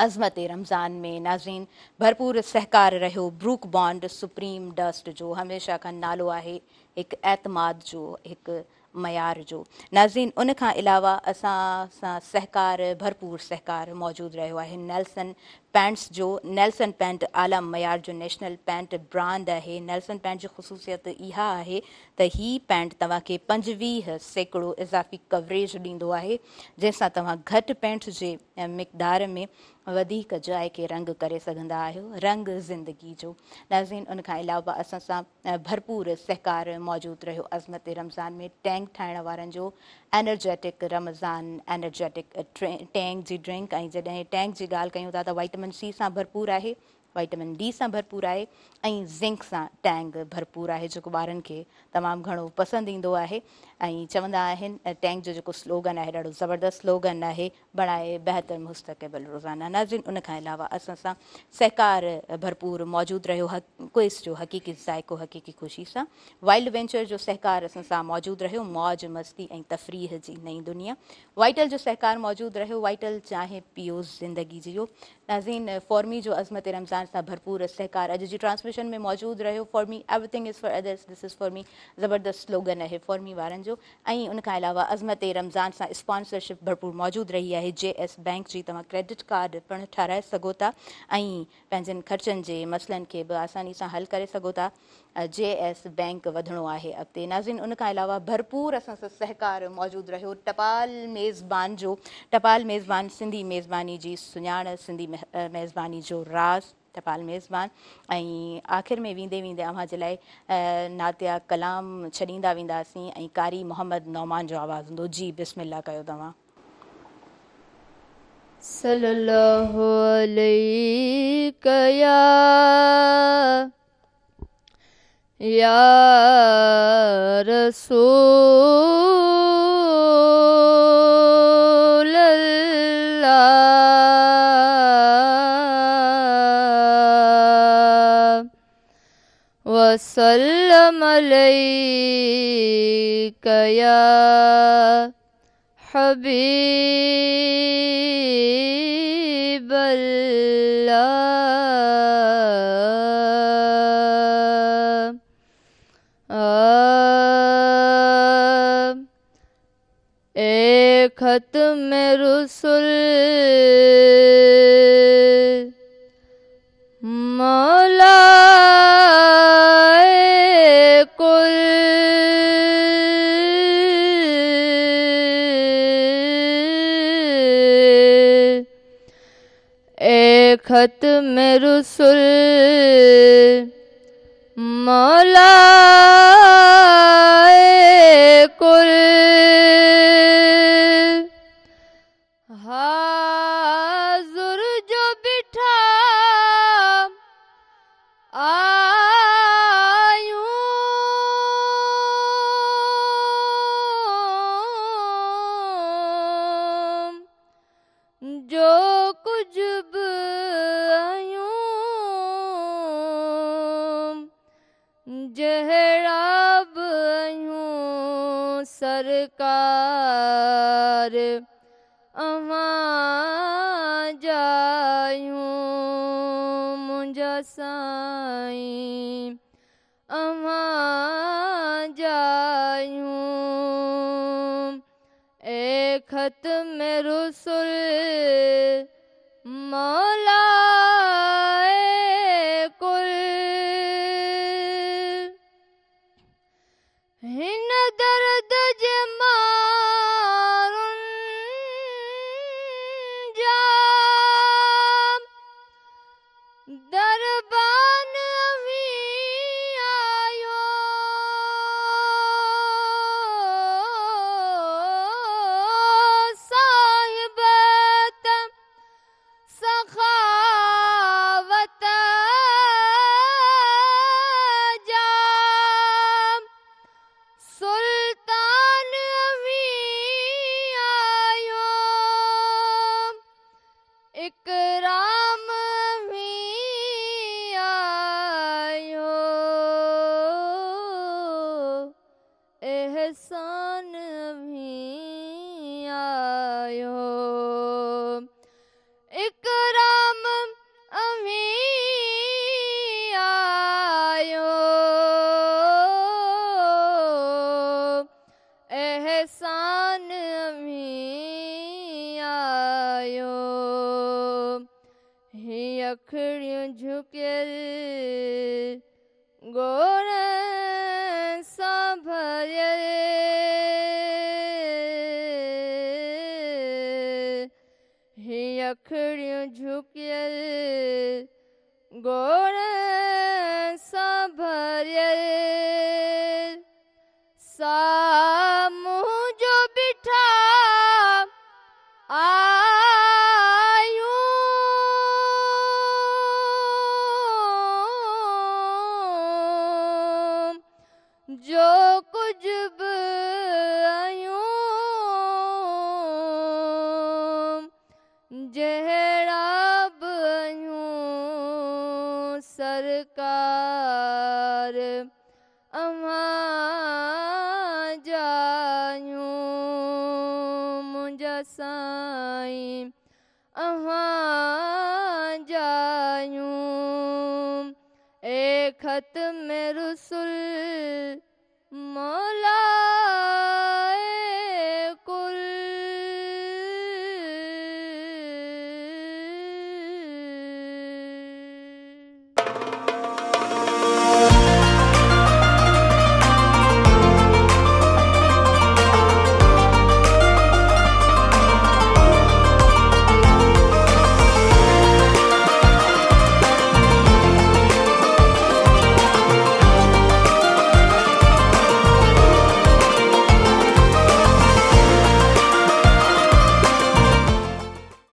अजमत रमज़ान में नाज़रीन भरपूर सहकार रहो ब्रूक बॉन्ड सुप्रीम डस्ट जो हमेशा का नालो आहे एक एतमाद जो एक मयार जो नाज़रीन उन खां अलावा असां सहकार भरपूर सहकार मौजूदु रहियो आहे नेल्सन पैंट्स जो नेल्सन पैंट आला मयार जो नेशनल पैंट ब्रांड है नेल्सन पैंट की ख़ुशूसियत इहा आहे त हीअ पैंट तव्हांखे पंजवीह सैकड़ो इज़ाफ़ी कवरेज ॾींदो आहे जंहिंसां तव्हां घटि पैंट जे मक़दार में वधीक के रंग करे सघंदा रंग ज़िंदगी जो नाज़ीन उन खां अलावा असां भरपूर सहकार मौजूद रहियो अज़मत रमज़ान में टैंक ठाण वारनि जो एनर्जेटिक रमज़ान एनर्जेटिक टैंक जी ड्रिंक ऐं जॾहिं टैंक जी ॻाल्हि कयूं था त विटामिन सी सां भरपूर आहे वाइटामिन डी सां भरपूर आहे ऐं ज़िंक सां टैंग भरपूर आहे जेको ॿारनि खे तमामु घणो पसंदि ईंदो आहे ऐं चवंदा आहिनि टैंग जो जेको स्लोगन आहे ॾाढो ज़बरदस्त स्लोगन आहे बणाए बहितर मुस्तक़बिल रोज़ाना नाज़िन उन खां अलावा असां सां सहकार भरपूर मौजूदु रहियो हक़ जो हक़ीक़ी ज़ाइको हक़ीक़ी ख़ुशी सां वाइल्ड वेंचर जो सहकार असां सां मौजूदु रहियो मौज मस्ती ऐं तफ़रीह जी नई दुनिया वाइटल जो सहकार मौजूदु रहियो वाइटल चाहे पीओ ज़िंदगी जियो नाज़ीन फॉर्मी जो अज़मत रमज़ान सां भरपूर सहकार अॼु जी ट्रांसमिशन सिचुएशन में मौजूद रहो for me everything is for others this is for me ज़बरदस्त स्लोगन है फॉर मी वारनि जो ऐं अलावा अज़मत रमज़ान सां स्पॉन्सरशिप भरपूर मौजूदु रही आहे जे एस बैंक जी तव्हां क्रेडिट कार्ड पिणु ठाराए सघो था ऐं पंहिंजनि ख़र्चनि जे खे बि आसानी सां हल करे सघो था जे एस बैंक वधणो आहे अॻिते नाज़िन उनखां अलावा भरपूर असां सां सहकार मौजूदु रहियो टपाल मेज़बान जो टपाल मेज़बान सिंधी मेज़बानी जी सुञाण सिंधी मेज़बानी जो राज़ टपाल मेज़बान आख़िर में वेंदे वेंदे अव्हां नात्या कलाम छींदा वेंदासीं कारी मोहम्मद नौमान जो आवाज़ हों जी बिस्मिल्ला कयो तव्हां सल्लल्लाहु अलैहि या रसूल وسلم عليك يا حبيب الله एक खत्म रसुल खत्म रसुल मौला números